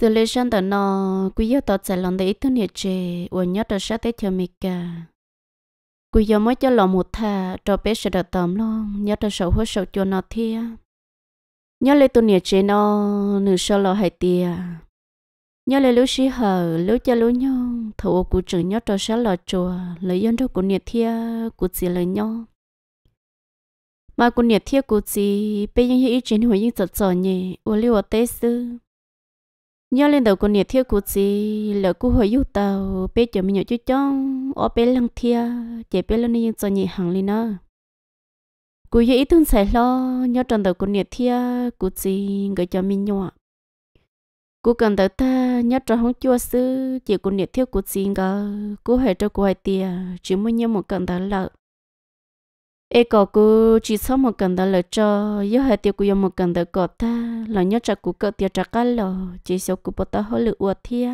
xử lý xong đó nó quý yêu tao sẽ làm để ít nhiệt chế và nhớ tao sẽ tới cho mình cả quý yêu mới cho lòng một thà cho bé sẽ được tầm luôn nhớ tao sầu hối sầu cho nó thi. nhớ lấy tôi nhiệt chế nó nửa sau lo hai tia nhớ lấy lũ sĩ hờ lũ cha lũ nhau thầu cụ trưởng nhớ tao sẽ lo chùa lấy dân đâu của nhiệt thia của gì lấy nhau mà của nhiệt thia của gì bây giờ ý chế hồi những giật giỏi nhỉ và lưu ở tết xưa nhớ lên đầu con nhiệt thiêu của chị là cú hồi yêu tàu bé chờ mình nhớ chú chong ở bé lăng thia chạy bé lên nhưng cho nhị hàng lên nữa cú dễ thương xài lo nhớ trần đầu con nhiệt thia của chị gửi cho mình nhọ cú cần tới ta nhớ trần không chua sư chỉ con nhiệt thiêu của chị gỡ cú hệ cho cô hai tia chỉ mới nhớ một cần tới lợ ê cọ cô chỉ số một cần đó là cho yêu hai tiêu của dùng một cần đó cọ ta là nhớ chắc của cọ tiêu chắc cả lò chỉ số của bắt ta hơi lựa uất thia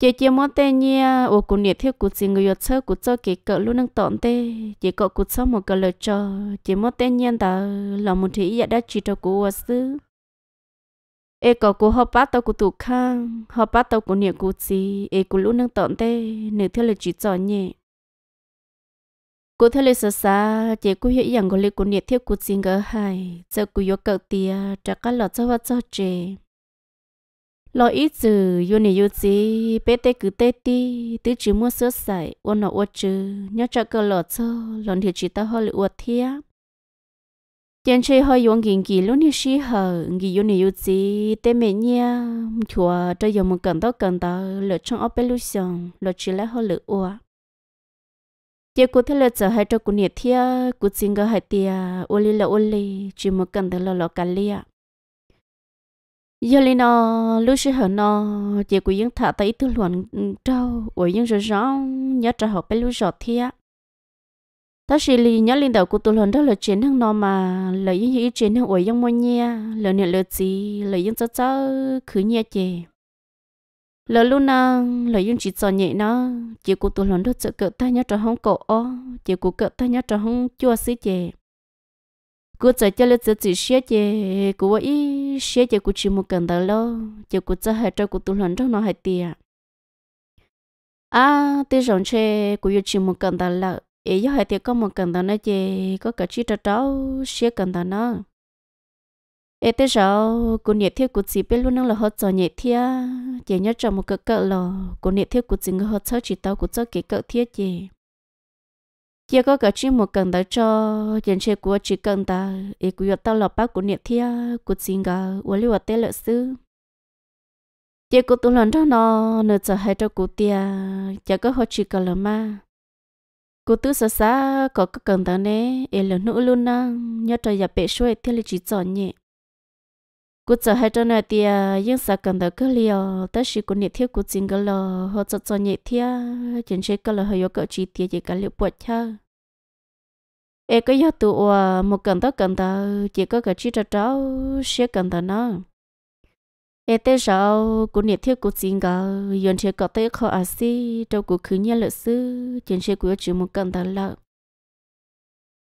chị chị món tê nhia ô cô nhiệt thiết cô xin người chơi của cho kỹ cọ luôn đang tọn tê chị cọ cô số một cần là cho chị món tê nhia đó là một thứ dạ đã chỉ cho cô uất sư ê cọ cô họ bắt tao của tụ khang họ bắt tao của niệm của chị, ê cô luôn đang tọn tê nếu thiết là chỉ cho nhẹ cô thấy lịch sử xa chỉ cô hiểu rằng cô lấy cô nhiệt thiết cô xin gỡ hai giờ cô yếu cậu tia trả cá lọt cho vật cho trẻ lo ít giờ yêu này yêu gì bé tê cứ tê ti tứ chỉ mua sữa sải uôn nó uất chứ nhớ trả cờ lọt cho lần thì chỉ tao hơi uất thia trên chơi hơi uống gìn gỉ luôn như xí hờ gỉ yêu này yêu gì tê mẹ nha chùa cho giờ một cần tao cần tao lựa chọn option lựa chỉ là hơi lựa uất chị cụ thế là giờ hai cho cụ nhiệt thia cụ xin cái hai tia ô li là ô li chỉ muốn cần thế là lo cả liền. giờ li nó lúc xưa hồi nó chỉ có những thợ tay tư luận trâu ôi những rồi rõ nhớ trả học bé lúc rõ thia ta xì li nhớ linh đầu cụ tư luận đó là chuyện thằng nó mà lời những ý chuyện thằng ôi vẫn mua nhia lời niệm lời gì lời những cháu cháu khứ nhia chị lỡ lúc nào lỡ dùng chỉ cho nhẹ nó chỉ cụ tụi lần đó sợ cỡ ta nhớ cho không cổ ó chỉ cụ cỡ ta nhớ cho không chua xí chè cụ sợ cho lỡ chỉ xé chè cụ ấy xé chè cụ chỉ một cần đó lo chỉ cụ sợ hai cho cụ tụi lần đó nó hai tiệt à tiếc rằng chè cụ yêu chỉ một cần đó là ấy giờ hai tiền có một cần đó nó chè có cả chỉ cho cháu xé cần đó nó ê tới giờ cô nhiệt thiết của chị biết luôn năng là họ cho nhiệt thiết chị nhớ cho một cái cỡ lò cô nhiệt thiết của chị người họ cho chị tao của cho cái cỡ thiết chị chị có cả chuyện một cần đó cho dân chơi của chị cần ta ê của giờ tao là bác của nhiệt thiết của chị cả uống liu tê lợi sư chị có tôi lần đó nó nửa giờ hai cho của tia chị có họ chỉ cần là mà. cô tư sợ xa có cái cần đó nè ê là nữ luôn năng nhớ cho giờ dạ bé xuôi thiết là chỉ chọn nhẹ cú chờ hai trăm thì những sa cần đó cứ liều ta chỉ cú nhiệt thiết cú chính cái lò họ cho cho nhiệt thiết chính chế cái lò họ yêu cầu chi tiết gì cái liệu bột cha e cái yêu tụ một cần đó cần đó chỉ có cái chi cho cháu sẽ cần đó nó e tới sau cú nhiệt thiết cú chính cái yên chế có tới khó à si đâu cú cứ nhớ lợi sư chính chế của chỉ một cần đó là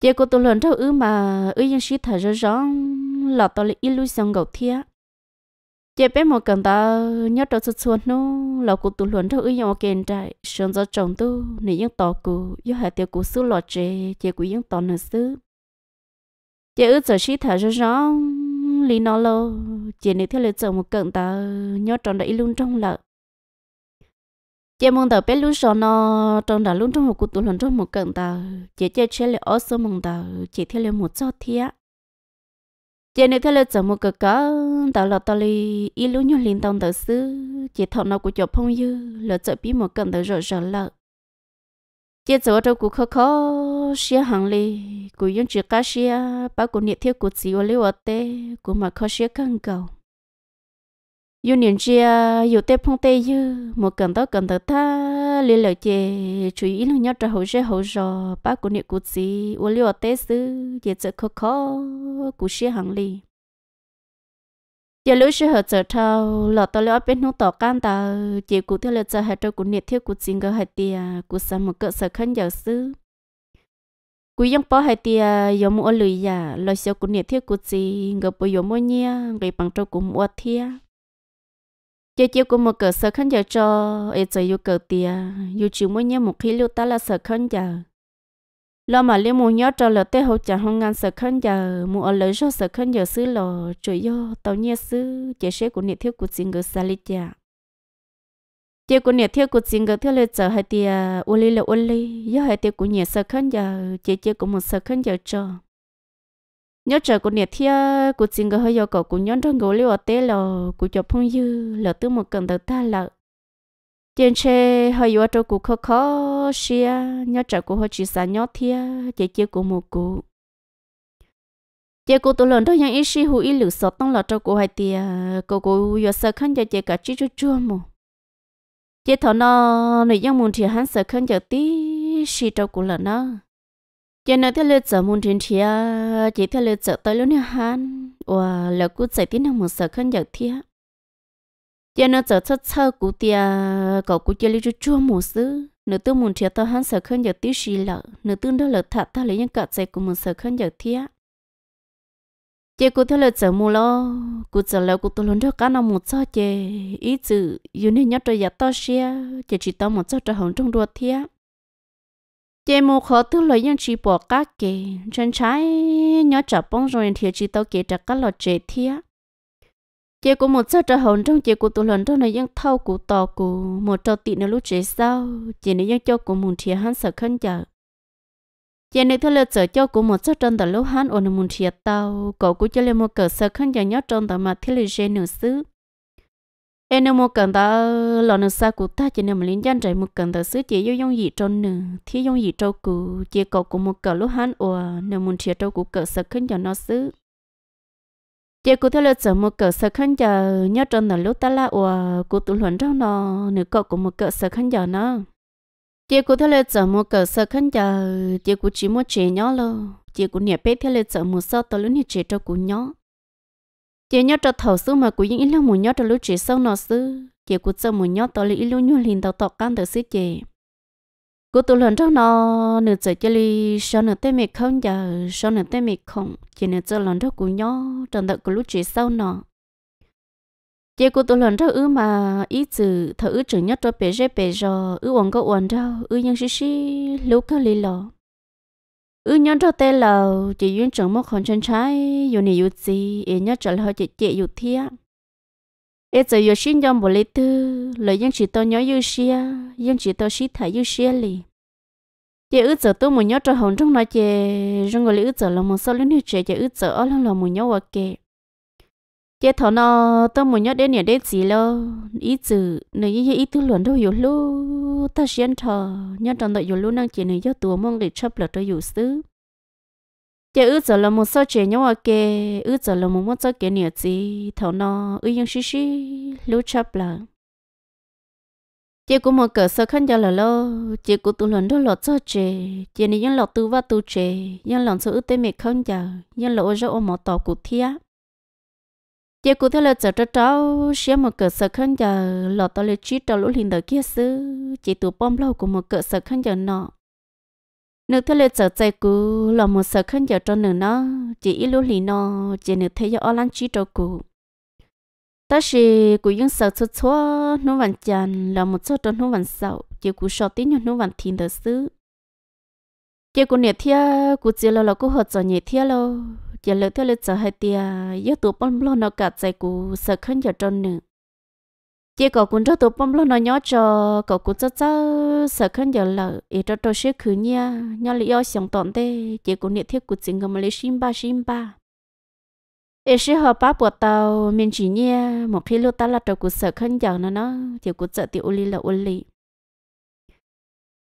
chỉ có tụi lần đâu ư mà ư những sĩ thà rõ ràng lọ tao lấy illusion gầu thia chế bé một cần ta nhớ đầu xuất xuân nó lọ cụ tụ luận thôi yêu kèn trại sơn do chồng tu nị những tò cụ yêu hệ tiêu cụ sư lọ chế chế cụ những tò nữa xứ. chế ước giờ xí thả cho rõ lý nó lô chế này theo lời chồng một cần ta nhớ tròn đã luôn trong lợ chế mong tờ bé luôn sau nó trong đã luôn trong một cụ tụ luận trong một cần ta chế chế chế lại ở sơ mong ta chế theo lời một cho thiệt chị nếu thấy là chồng một cái cá tạo lọt tao li ít lúc nhau liền tông tao xứ chị thọ nó của chồng phong dư là chợ bí một cần tao rõ rõ lợ chị chợ trong cuộc khó khó xia hàng li của dân chỉ cá xia bao của nhiệt thiết của chị ở liu ở tê của mà khó xia căng cầu yêu niệm chia yêu tê phong tê dư một cần tao cần tao ta liên lạc chè chú ý nó nhớ trả hậu sẽ hậu rò ba của niệm của chị ô liu tê sư dễ sợ khó khó của xe hàng lì giờ lúc sẽ hợp sợ thao lọ tao lỡ bên nó tỏ can ta chỉ cụ theo lệ sợ hạt trâu của niệm theo của chị ngờ hạt tia của sa một cỡ sợ khăn giờ sư cú yang bỏ hai tia yo mu lười ya lo sợ của niệm thiết của chị ngờ bồi yo mu nhia người bằng trâu của mu thia giờ chiều cũng một cỡ sợ khăn giờ cho ấy giờ yêu cỡ tia yêu chiều mỗi nhớ một khi lưu ta là sợ khăn giờ lo mà liên muốn nhớ cho lỡ tết hậu chẳng không ngăn sợ khăn giờ muốn ở lỡ cho sợ khăn giờ xứ lò trời yo tàu nhớ xứ chế sẽ của nhiệt thiếu của xin người xa lý chả chế của nhiệt thiếu của xin người thiếu lời giờ hai tia ô lý là ô lý do hai tia của nhiệt sợ khăn giờ chế chế của một sợ khăn giờ cho nhớ chờ của nhiệt thia của chính người hơi cậu của nhóm trong lưu ở tế lò của cho phong dư lò tư một cần đầu ta lợ trên xe hơi yếu cho của khó khó xia nhớ chờ của hơi chỉ xả nhớ thia chỉ chia của một cụ chị cô tụ lần đó những ý sĩ hữu ý lử sọt tông lọt cho cô hai tia cô cô vừa sợ khăn cho chơi cả chi chua chua mù chị thọ nó nội dung muốn thì hắn sợ khăn cho tí sĩ cho cô lần đó giờ nó theo lượt giờ muốn trên thia chỉ theo lượt giờ tới lúc này han và là cú giải tiếng nào một sợ khăn giờ thia giờ nó giờ thất sơ cú tia cậu cú chơi lưu chua một xứ nửa tư muốn thia tao hắn sợ khăn giờ tiêu xì lợ nửa tư đó là thật tao lấy những cặp dây của một sợ khăn giờ thia chị cô theo lời chở mù lo cô chở lời cô tôi luôn cho cá nào một cho chị ít chữ yêu nên nhớ trời giặt to xe chị chỉ tao một cho trời hồng trong ruột thia chế mù khó tư lời nhân chỉ bỏ cá kề chân trái nhớ trả bông rồi thì chỉ tao kề trả cá lọt chế thia chế của một sơ trả hồn trong chế của tụ lần trong này nhân thâu của tò của một trâu tị nó lúc chế sau chế này nhân cho của mùn thia hắn sợ khăn chờ chế này thưa lời sợ cho của một sơ trong tờ lúc hắn ổn mùn thia tao cậu của cho lên một cờ sợ khăn chờ nhớ trong tờ mà thiết lời chế nửa xứ em nếu mua cần ta ờ, lò nó sao cụ ta chỉ nên mà liên dân chạy mua cần ta xứ chỉ yêu dùng gì cho nữ thì dùng gì cho cụ chỉ cậu của một cậu lúc hắn ủa nếu muốn chia cho cụ cậu sợ khinh cho nó xứ chỉ cụ theo lời sợ một cậu sợ khinh cho nhớ trong là lúc ta là ủa cụ tự luận trong nó nữ cậu của một cậu sợ khinh cho nó chỉ cụ theo lời sợ một cậu sợ khinh cho chỉ cụ chỉ mua chế nhỏ lo chỉ cụ nhẹ bé theo lời sợ một sao tao lớn nhẹ chế cho cụ nhỏ chị nhớ cho thầu sư mà cũng những ít lâu mù nhớ cho lúc chị sâu nó sư chị của sâu mù nhớ tới lấy ít lâu nhu liền tàu tọt căn từ sư chị cô tụ lần trong nó nửa giờ chơi đi sau nửa tết mệt không giờ sau nửa tết mệt không chị nửa giờ lần trong của nhớ trần đợi của lúc chị sâu nó chị cô tụ lần trong ư mà ít từ thầu ư chừng nhớ cho bề rê bề rò ư uống có uống đâu ư nhân xí xí lúc có lì lo ừ nhớ cho tên là chị duyên trưởng một con chân trái dù này dù gì em nhớ trở lại chị chị dù thia em giờ dù xin trong bộ lý tư lời dân chỉ tôi nhớ yêu xia dân chỉ tôi xí thả yêu xia lì chị ước giờ tôi muốn nhớ trở hồn trong nói chị trong người lý ước giờ là một số lý nữ trẻ chị ước giờ ở lần là muốn nhớ ok chế thọ nó tôi muốn nhớ đến nhà đến gì lo ý chữ này như ý thứ luận đâu hiểu lu ta xuyên thọ nhớ trong đợi hiểu lu năng chỉ này do tuổi mong để chấp là tôi hiểu xứ chế ước giờ là một số chuyện nhau ở kề ước giờ là một món số kề nhà gì thọ nó ước những xí xí lu chấp là chị cũng một cỡ sơ khăn cho là lo chị cũng tụ lần đó lọt cho chị chị này nhân lọt tu và tu chị nhân lọt số ước tên mệt không chờ nhân lọt cho ôm một tàu cụt thia giờ cụ thể là giờ cho cháu xem một cỡ sở khăn giờ lọt to lên chi cho lũ linh đời kia xứ chỉ tụ bom lâu của một cỡ sở khăn giờ nọ nước thế là giờ chạy cụ là một sở khăn giờ cho nửa nó chỉ ít lũ linh nó chỉ nửa thế giờ ở lan chi cho cụ ta chỉ cụ những sở chút chúa nó vẫn chán là một số trong nó vẫn sầu chỉ cụ sợ tí nhưng nó vẫn thiên đời xứ chỉ cụ nhiệt thiên cụ chỉ là là cụ hợp cho nhiệt thiên lâu giờ lỡ thôi lỡ sợ hai tiệt, giờ tụ bom lo nó cả chạy cú sợ khăn giờ trơn nữa chỉ có cũng cho tụ bom lo nó nhớ cho có cũng cho cho sợ khăn giờ lỡ ý cho tôi sẽ khử nha nhớ lỡ do sống tồn thế chỉ có niệm thiết của chính ngầm lấy sim ba xin ba ý sẽ họ ba bộ tàu mình chỉ nha một khi lỡ ta là cho cú sợ khăn giờ nó nó chỉ cú sợ tiêu li là li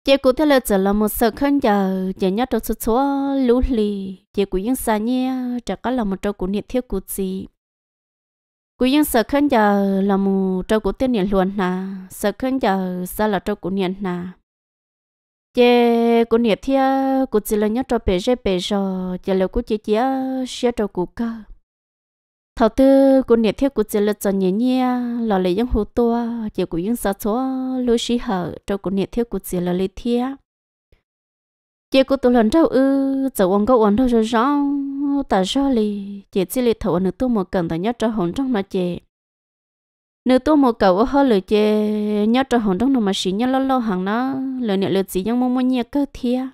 chị cũng thấy là giờ là một sợ khăn giờ chị nhớ trong số số lũ lì chị cũng yên xa nhé chả có là một trong cũng nhiệt thiết của chị cũng yên sợ khăn giờ là một trong cũng tiên nhiệt luôn nà sợ khăn giờ sao là trong cũng nhiệt nà chị cũng nhiệt thiết của chị là nhớ trong bể rễ bể rồi chị là của chị chị sẽ trong của cơ thầu tư của nhiệt thiết của chị là cho nhẹ nhẹ là lấy những hồ tua chỉ của những sao số lưu sĩ hở trong của nhiệt thiết của chị là lấy thiết chị của tôi lần đầu ư giờ ông có ông đâu rồi rõ tại sao lì chị chỉ lấy thầu nữ tu một cần ta nhớ cho hồn trong nó chị nữ tu một cầu hơi lời chị nhớ cho hồn trong nó mà xí nhớ lâu lâu hàng nó lời niệm lời chỉ những mong muốn nhẹ cơ thiết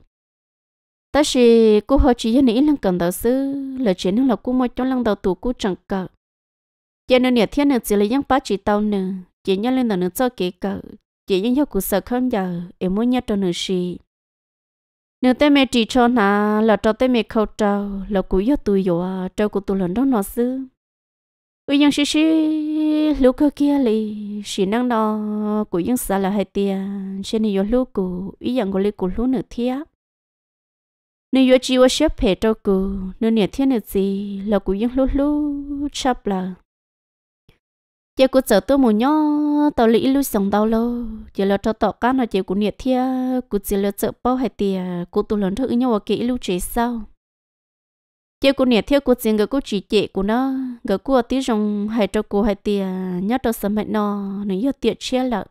ta chỉ cô họ chỉ nên lăng cần đầu sư là chỉ nên là cô mới cho lăng đầu tụ cô chẳng cờ chỉ nên nhà thiên nên chỉ là những ba chỉ tao nữa, chỉ nhân lên là nên cho kỹ cờ chỉ những hiệu của sợ không giờ em muốn nhớ cho nữ sĩ nếu tên mẹ chỉ cho nà là cho tên mẹ khâu trâu là cô yêu tuổi yo trâu của tôi lớn đó nó sư ui nhân sĩ sĩ lúc cơ kia lì sĩ năng đó cú nhưng sợ là hai tiền, trên này yo lúc cú ý nhân của lì cú lúc nữa thiệt nếu yo chi wo xếp phe cho cô nếu nhiệt thiên được gì là cô yên lú lú chắp là chị cô sợ tôi muốn nhó tao lý lú sống đau lô chị là cho tao cá nó chị cô nhiệt thiên cô chỉ là sợ bao hay tiền, cô tôi lớn thức nhau kỹ lú chế sao chị cô nhiệt thiên cô chỉ người cô chỉ chị của nó người cô ở tí rồng hay cho cô hay tiền, nhớ cho sớm mệt nó nếu giờ tiền chia lợn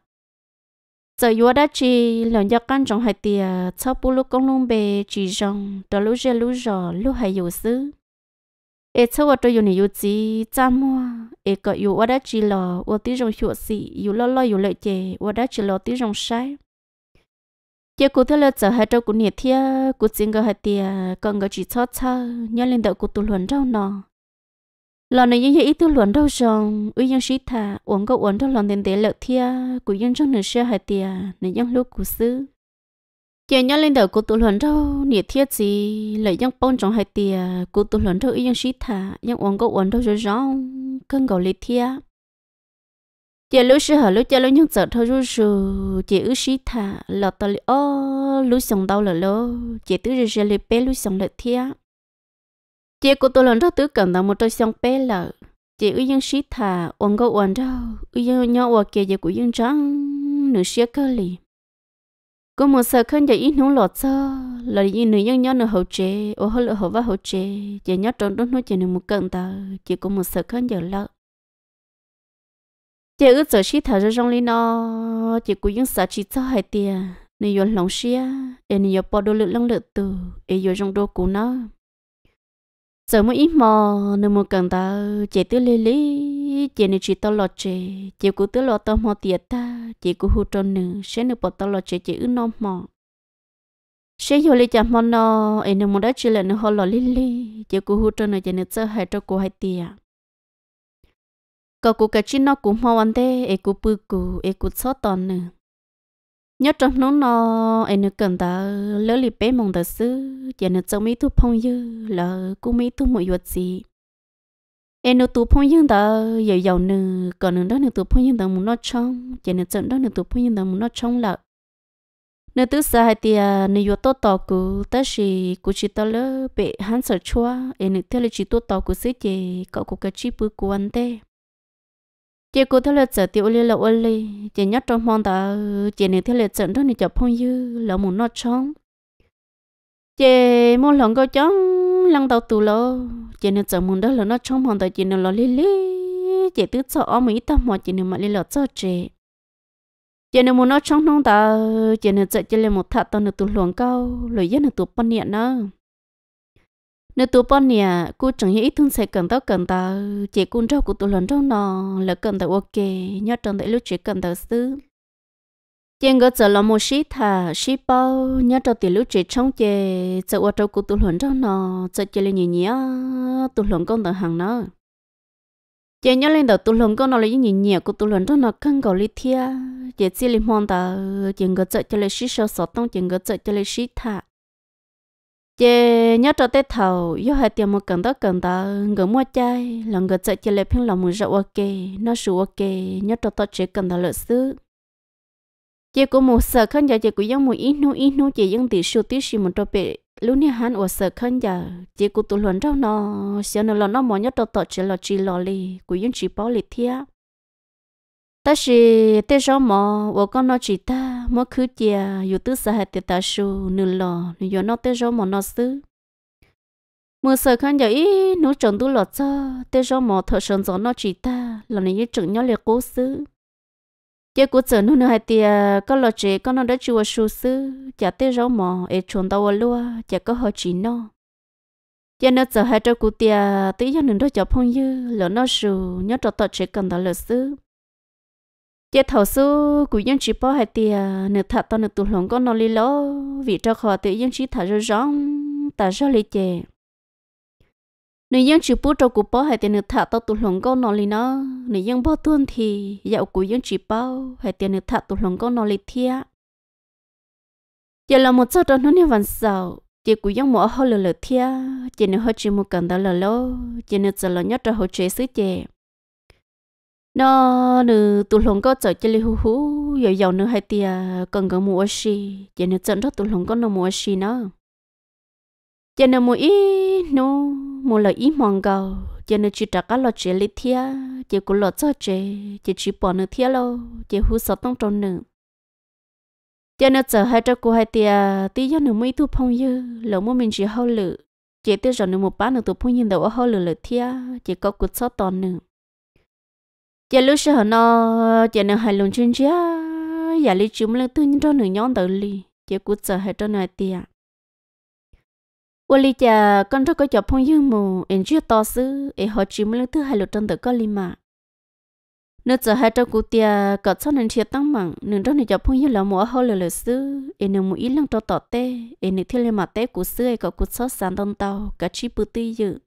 giờ vừa đã chỉ lần nhớ căn trọng hai tia sau bù lúc công lông bề chỉ rằng đó lúc giờ lúc giờ lúc hay yếu sư ê sau vợ tôi dùng yếu chỉ cha mua ê có yếu vợ đã chỉ lò vợ tí rồng hiệu sĩ yếu lo lo yếu lợi chè vợ đã chỉ lò tí rồng sai giờ cụ thế là giờ hai trâu cụ nhiệt thiê cụ chính cái hai tia còn cái chỉ cho cha nhớ lên đợi cụ tu luận đâu nọ lần này những ý tiêu luận đâu rồi uy dân sĩ thà uống có uống đâu lần tiền tế lợi thia của dân trong nửa xe hải tia này dân lúc của sư chị nhớ lên đầu của tụ luận đâu nhiệt thiết gì lợi dân bông trong hải tia của tụ luận đâu uy dân sĩ thà dân uống có uống đâu rồi rồi cân gầu lì thia chị lúc sư hở lúc chị lúc nhân sợ thôi rồi rồi chị ư sĩ thà lọt tờ lì ô lúc sống đau lỡ lô chị tứ rồi rồi lì bé lúc sống lợi thia chị cô tôi lần đó tứ cần tặng một đôi xong bé lợ chị ư dân sĩ thà uống gấu uống đâu ư dân nhỏ uống kia chị của dân trắng nửa xía cơ lì có một sợ khăn giờ ít nóng lọt sao là gì nửa dân nhỏ nửa hậu chế ô hơi lợ hậu và hậu chế chị nhớ trong đó nói chị nửa một cần tờ chị cô một sợ khăn giờ lợ chị ư sợ sĩ thà ra trong lên nó chị của dân sợ chỉ cho hai tiền nửa dân lòng xía em nửa bỏ đồ lượng lăng lượng từ em nửa trong đồ của nó sớm một ít mò nên một cần ta chạy tới lê lê chạy nên chỉ tao lo chạy, chạy cú tới lo tao mò tiệt ta chạy cú hụt tròn nữa, sẽ nếu bỏ tao lo chạy, chạy ưng nom mò sẽ hiểu lý chả mò nó ấy nếu mà đã chỉ là nên họ lo lê lê chạy cú hụt tròn nữ chạy nên sợ hại cho cú hại tiệt cậu cú cái chín nó cũng mò anh thế ấy cũng bự cú ấy cũng sợ tao nữa nhớ trong nó nó anh nó cần ta lỡ li bé mong ta sư giờ nó trong mi thu phong dư là cũng mi thu mọi vật gì em nó tu phong dư ta giờ giàu nữa còn nữa đó nó tu phong dư ta muốn nó trong giờ nó trong đó nó tu phong dư ta muốn nó trong là nếu tứ sa hai tia nếu yo to to cú ta chỉ cú chỉ to lỡ bé hắn sợ chua anh nó theo là chỉ to to cú sẽ chỉ cậu cú cái chỉ bự cú anh tê chị cô thấy lịch sử tiểu liên là ôn ly chị nhắc trong phòng ta chị này thấy lịch sử đó này chụp phong dư là muốn nó chóng chị muốn lòng câu chóng lăng đầu tù lo chị này chụp muốn đó là nó chóng phòng ta chị này lo li li chị tứ sợ ôm ý ta mà chị này mà li lọt sợ chị chị này muốn nó chóng nông ta chị này chụp chị lên một thạ tao nữa tụ luồng cao lời dân là tụ bận niệm nữa nếu tụi bọn nè cô chẳng hiểu ít thương sẽ cần tao cần tao chỉ cô trâu của tụi lần trâu nọ là cần tao ok nhớ trong tại lúc chỉ cần tao xứ trên cái giờ là một ship thà ship bao nhớ trong tiền lúc chỉ trong chè giờ qua trâu của tụi lần trâu nọ giờ chỉ là nhỉ nhỉ tụi lần con tao hàng nó chị nhớ lên đầu tụi lần con nó là những nhỉ nhỉ của tụi lần trâu nọ khăn cầu lý thia chị chỉ là mong tao chị cái giờ chỉ là ship sao sọt tông chị cái giờ chỉ là ship thà chị nhớ cho tết thầu yêu hai tiền một cần đó cần đó ngỡ mua chai là ngỡ chạy chị lấy phim lòng mùi rau ok nó sủ ok nhớ cho tao chỉ cần đó lợi sư chị cũng một sợ khăn giờ chị cũng giống một ít nu ít nu chị giống tỷ số tí xì một trò bể lúc nãy hắn ở sợ khăn giờ chị cũng tụi luận rau nó sợ nó là nó mỏi nhớ cho tao chỉ là chỉ lo lì cũng giống chỉ bảo lì thiệt ta chỉ tê gió mò vợ con nó chỉ ta mò cứ chìa dù tư sa hạt tiệt ta su nửa lò nửa gió nó tê gió mò nó xứ mưa sợ khăn giờ ý nú trồng tu lọt cho tê gió mò thợ sơn gió nó chỉ ta là nửa như trứng nhau liệt cố xứ chế cố chờ nụ nửa hạt tiệt có lọt chế con nó đã chua su xứ chả tê gió mò ê tròn tàu lúa chả có họ chỉ nó giờ nó chờ hai trâu cụ tiệt tí giờ nửa đó chọc phong dư lỡ nó sù nhớ trò tọt chế cần tao lỡ xứ chế thầu su của dân chỉ bỏ hai tia nửa thật to nửa tù lòng con nó li ló vì cho họ tự dân chỉ thả rồi rong ta cho li chè nửa dân chỉ bỏ cho của bỏ hai tia nửa thật to tù lòng con nó li nó nửa dân bỏ tuân thì dạo của dân chỉ bỏ hai tia nửa thật tù lòng con nó li thia giờ là một số đó nó như vần sầu chỉ của dân mỏ hơi lờ lờ thia chỉ nửa hơi chỉ một cần đó là lô chỉ nửa giờ là nhất cho họ trợ sứ chè nó nữ tụ lồng có chở chơi hú hú giờ giàu nữ hai tia cần có mua xì giờ nữ trận đó tụ lồng có nó mua xì nó giờ nữ mua ít nó mua là ít mong cầu giờ nữ chỉ trả cá lo chơi lít thia giờ cũng lo cho chơi giờ chỉ bỏ nữ thia lo giờ hú sợ tông tròn nữ giờ nữ chở hai cho cô hai tia tí giờ nữ mới thu phong dư lỡ mua mình chỉ hao lự giờ tiêu giờ nữ một bán nữ tụ phong nhìn đầu hao lự lự thia giờ có cút sót toàn nữ giờ lúc sau nó giờ nó hay lùng chân chia giờ dạ lấy chúng lên tôi cho nửa nhóm tự li giờ cú giờ hay cho nửa tiền ô li giờ con cho có chọc phong dương mù em chưa to xứ em họ chúng lên thứ hai lục trong tự có li mà nữa giờ hai trong cú tiền có cho nên chia tăng mặn nửa trong này chọc phong dương là mùa hậu lửa lửa xứ em nửa mũi lăng cho tọt tê em nửa thiên lên mặt tê cú xứ em có cú sót sàn đông tàu cả chi bự tươi dữ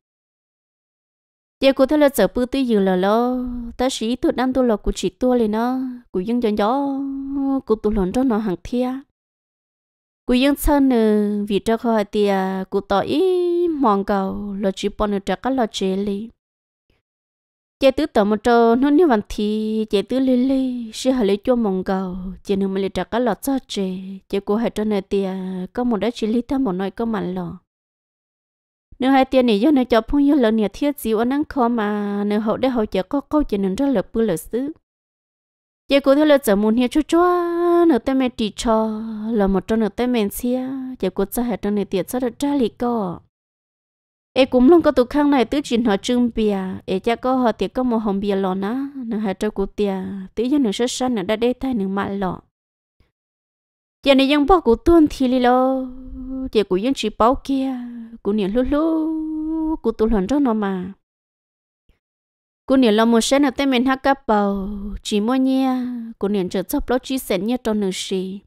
giờ cô thấy là sợ bự tí dừa lờ lơ ta sĩ tụi đang tôi là cô chị tôi lên nó cô dưng cho gió cô tôi lớn cho nó hàng thia cô dưng sơn nè vì cho khỏi tia cô tỏ ý mòn cầu là chỉ bọn nè trả các lò chế li chị tứ tỏ một trâu nó như vằn thì chị tứ li li sẽ hỏi lấy cho mòn cầu chị nè mới lấy trả các lò cho chị chị cô hãy cho nè tia có một đứa chị li ta một nơi có mặn lò nếu hai tiền này do nơi cho phong như lần nhà thiết gì ở năng khó mà nếu hậu để hậu chờ có câu chuyện nên rất là bự là xứ chị cô thấy là giờ muốn hiểu cho cho nửa tay mẹ chỉ cho là một trong nửa tay mẹ xia chị cô sẽ hết trong này tiền sẽ được trả lý co em cũng luôn có tụ khăn này tứ chuyện họ trưng bia em cha có họ tiền có một hồng bia lọ ná nửa hai trong cô tiền tứ cho nửa sẽ sang nửa đã để tay nửa mặn lọ giờ này chị này ยัง bỏ cô tuôn thì lì lo chị cũng yên chỉ bảo kia cũng niệm lú lú cũng tu luyện cho nó mà cũng niệm lòng một sẽ ở tên mình hát cáp bầu chỉ mua nha cũng niệm trở chấp lối chi sẻ nha cho nữ sì,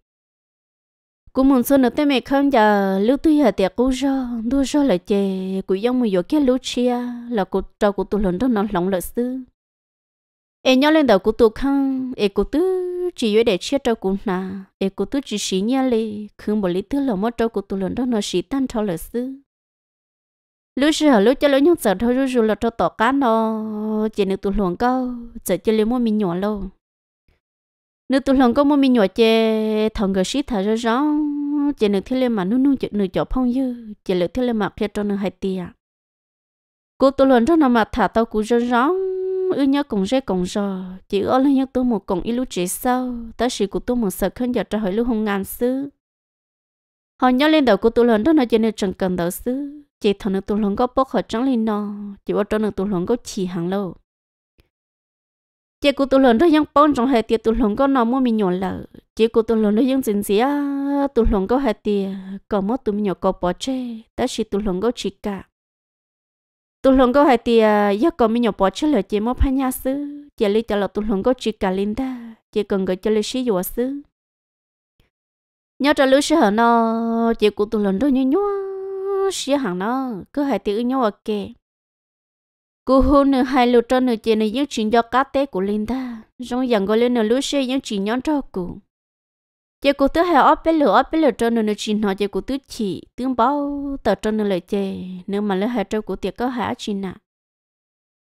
cũng muốn xuân ở tên mình không giờ lưu tuy hả tiệc cũng do đua do lại chè cũng giống một chỗ kia lú chia là cuộc trâu cũng tu luyện cho nó lòng lợi sư em nhau lên đầu của tôi không em của tôi chỉ để chết cho cũng nà em của tôi chỉ xí nhau lì không bỏ lý thứ lòng mất cho của tôi lần đó nó xí tan cho lời sư lúc xưa lúc cho lúc nhung sợ thôi rồi rồi là cho tỏ cá nó chỉ nước tôi luồng câu sợ cho lấy mua mình nhỏ lâu Nếu tôi luồng câu mua mình nhỏ chè thằng người xí thà rồi rõ chỉ nước thiết lên mà nó nung chỉ nước chọc phong dư chỉ nước thiết lên mà kia cho nó hai tia cô tôi luồng cho nó mà thả tao cũng rồi rõ ư nhớ cùng rê cùng rò chỉ ở lên nhớ tôi một cùng ilu chỉ sau tới sự của tôi một sợ khăn giờ cho hỏi lưu không ngàn xứ họ nhớ lên đầu của tôi lần đó nó cho nên chẳng cần đầu xứ chỉ thằng nữa tôi lần có bốc họ trắng lên nó chỉ ở trong nữa tôi lần có chỉ hàng lâu chỉ của tôi lần đó ยัง bông trong hệ tiệt tôi lần có nó mua mình nhỏ lợ chỉ của tôi lần đó ยัง dính dĩa tôi lần có hệ tiệt còn mất tôi mình nhỏ có bỏ chê tới sự tôi lần có chỉ cả tu lồng có hai tia giấc còn mi nhỏ bỏ chơi là chỉ mua phan nhà sư chỉ lấy cho là tu lồng có chỉ cả linh ta chỉ cần gọi cho lấy sĩ dùa sư nhớ cho lũ sĩ hở nó chỉ của tu lồng đôi như nhớ sĩ hàng nó cứ hai tia nhớ ok cụ hôn nửa hai lũ cho nửa chỉ này những chuyện do cá tế của linh ta trong dạng gọi lên nửa lũ sĩ những chuyện nhớ cho cụ chị cụ tứ hay ốp bé lửa ốp bé lửa cho nên nó chị nó chị cụ tứ chỉ tương bao tờ cho nên lời chị nếu mà lỡ hay cho cụ tiệc có hả chị nè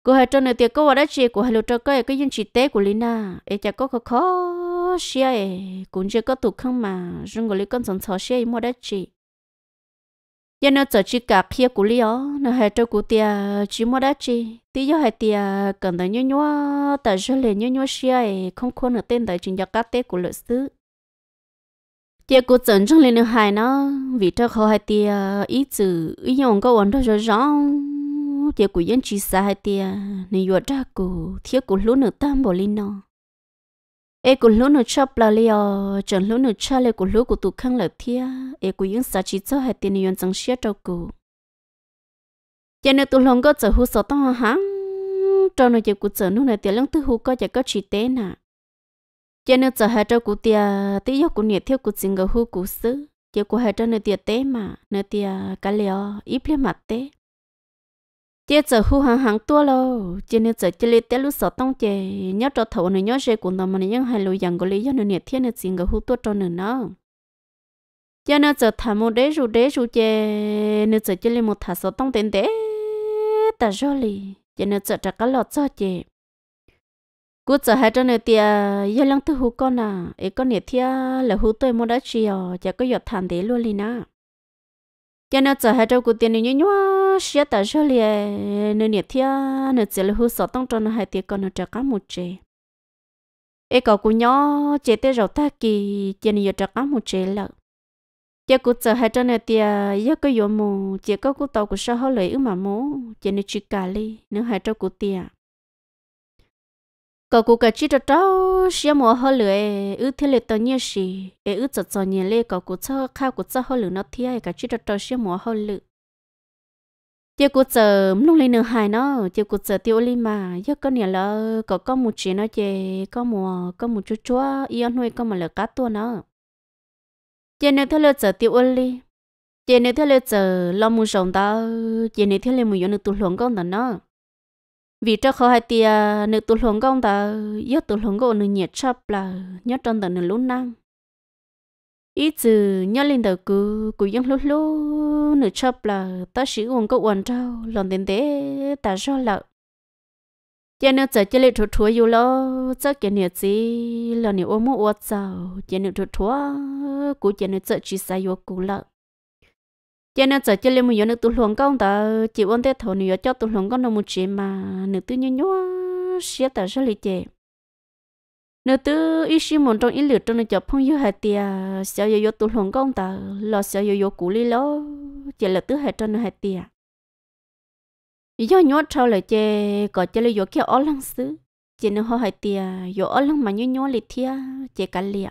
cụ hay cho nên tiệc có vào đó chị cụ hay lửa cho cái cái dân chị tế của lina ấy chả có khó khó xia ấy cũng chưa có tụ không mà rung gọi con sống sò xia mua đó chị giờ nó chờ chị cả kia của li ó nó hay cho cụ tiệc chỉ mua đó chị tí giờ hay tiệc cần tới nhớ nhớ tại giờ liền nhớ nhớ xia ấy không khôn ở tên tại chuyện giặc cá tế của lửa xứ tiếc cô chẩn trong lên hải nó vì cho khó hai tia ý chữ ý nhộng có ổn đó rồi rõ tiếc cô yên chỉ xa hai tia nên vừa ra cô thiếu cô lú nửa tam bỏ lên nó ê cô lú nửa chắp là liò chẩn lú nửa cha lê cô lú cô tụ khăng lợi thia ê cô yên xa chỉ cho hai tia nên yên chẳng xia cho cô giờ nên tụ lòng có chở hú sợ to hả cho nên tiếc cô chẩn lúc này tia lăng tư hú có chả có chỉ tế nè cho nên giờ hai trâu cụ tia tí yêu cụ nhiệt thiếu cụ xin gờ hú cụ xứ giờ cụ hai trâu nơi tia té mà nơi tia cá liều ít lên mặt té chế giờ hú hàng hàng tua lo cho nên giờ chơi lên té lúc sợ tông chè nhớ trâu thầu này nhớ rể cụ nó mà nhớ hai lối dặn của lý do nơi nhiệt thiên nơi xin gờ hú tua trâu nữa nó cho nên giờ thả một đế ru đế ru chè nơi giờ chỉ lên một thả sợ tông tiền té ta rồi cho nên giờ trả cá lọt cho chè cú trở hai trăm nửa tiền giờ lăng thứ hú con à ấy con nửa thia là hú tôi mua đã chi ở chả có giọt thản thế luôn liền nè Giờ nên trở hai trăm cú tiền này nhua xia tại chỗ liền nửa nửa thia nửa giờ là hú sợ tông cho nó hai tiền con nó trả cả một chế ấy cậu cú nhỏ chế tới rồi ta kỳ tiền này giờ trả cá một chế lợ chỉ có chờ hai trăm này tia giờ có yếm mù chỉ có cú tàu cú sao họ lấy ư mà mù chỉ nên chỉ cả li nếu hai trăm cú tia cậu cụ cái chỉ cho cháu xem mùa hơi lười ư thế lười tới nhiều gì ê ư cho cho nhiều lệ cậu cụ cho khao cụ cho hơi lười nó thiệt cái chỉ cho cháu xem mùa hơi lười tiêu cụ chờ lúc lên nửa hai nó tiêu cụ chờ tiêu li mà giờ có nhà lợ cậu có một chuyện nó chè có mùa có một chút chúa yêu nuôi có một lợ cá tua nó chè nếu thế lười chờ tiêu li chè nếu thế lười chờ lo mu sống tao chè nếu thế lười mu yêu được tụt luồng con tao nó vì cho khó hai tia nữ tụ lồng công ta yếu tụ lồng công nữ nhiệt chấp là nhớ trong tận nữ lúc năng ít từ nhớ lên đầu cứ cứ dân lúc lúc nữ chấp là ta sử dụng có quần trâu lòng tiền thế ta do lợ cho nên giờ chơi lệ chuột chuột yêu lo chắc cái nhiệt gì là nhiều ôm mua ôm trâu chơi nữ chuột chuột cứ chơi nữ giờ chỉ sai yêu cũ lợ giờ nó giờ chơi lên một giờ nó tụt luồng công ta chỉ ôn tết thổ nữa cho tụt luồng công nó một chuyện mà nữ tư nhớ nhớ xia ta sẽ lấy chế nữ tư ít xí một trong ít lượt trong nó chụp phong yêu hạt tia sợ giờ giờ tụt luồng công ta lo sợ giờ giờ cũ lý lo chỉ là tư hạt trong nó hạt tia giờ nhớ sau lại chế có chơi lên giờ kia ở lăng xứ chỉ nó họ hạt tia giờ ở lăng mà nhớ nhớ lý tia chế cả liệt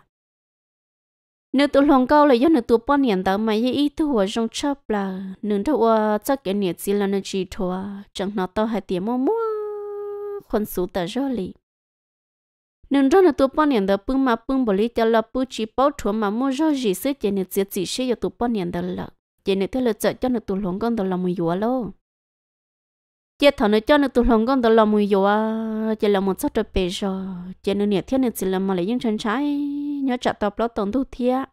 nếu tụ lòng câu là do nữ tụ bao niệm tạo mà ye ý tu hòa trong chấp là nữ đâu hòa chắc cái niệm gì là nữ chỉ thua chẳng nói tao hay tiếng mua mua con số tại chỗ lì nữ đâu nữ tụ bao niệm tạo bưng mà bưng bồ cho là bưng chỉ bao thua mà mua rồi gì sẽ chỉ nữ chỉ chỉ sẽ do tụ bao niệm tạo là chỉ nữ theo là chợ cho nữ tụ lòng con đó là mùi vừa lâu chế thằng nó cho nó tụt lòng con tụt lòng mùi dầu à chế lòng một sót trở bể rồi chế nó nhiệt thiết nó chỉ là mà lấy những chân trái nhớ chặt tao lót tổng thu thiệt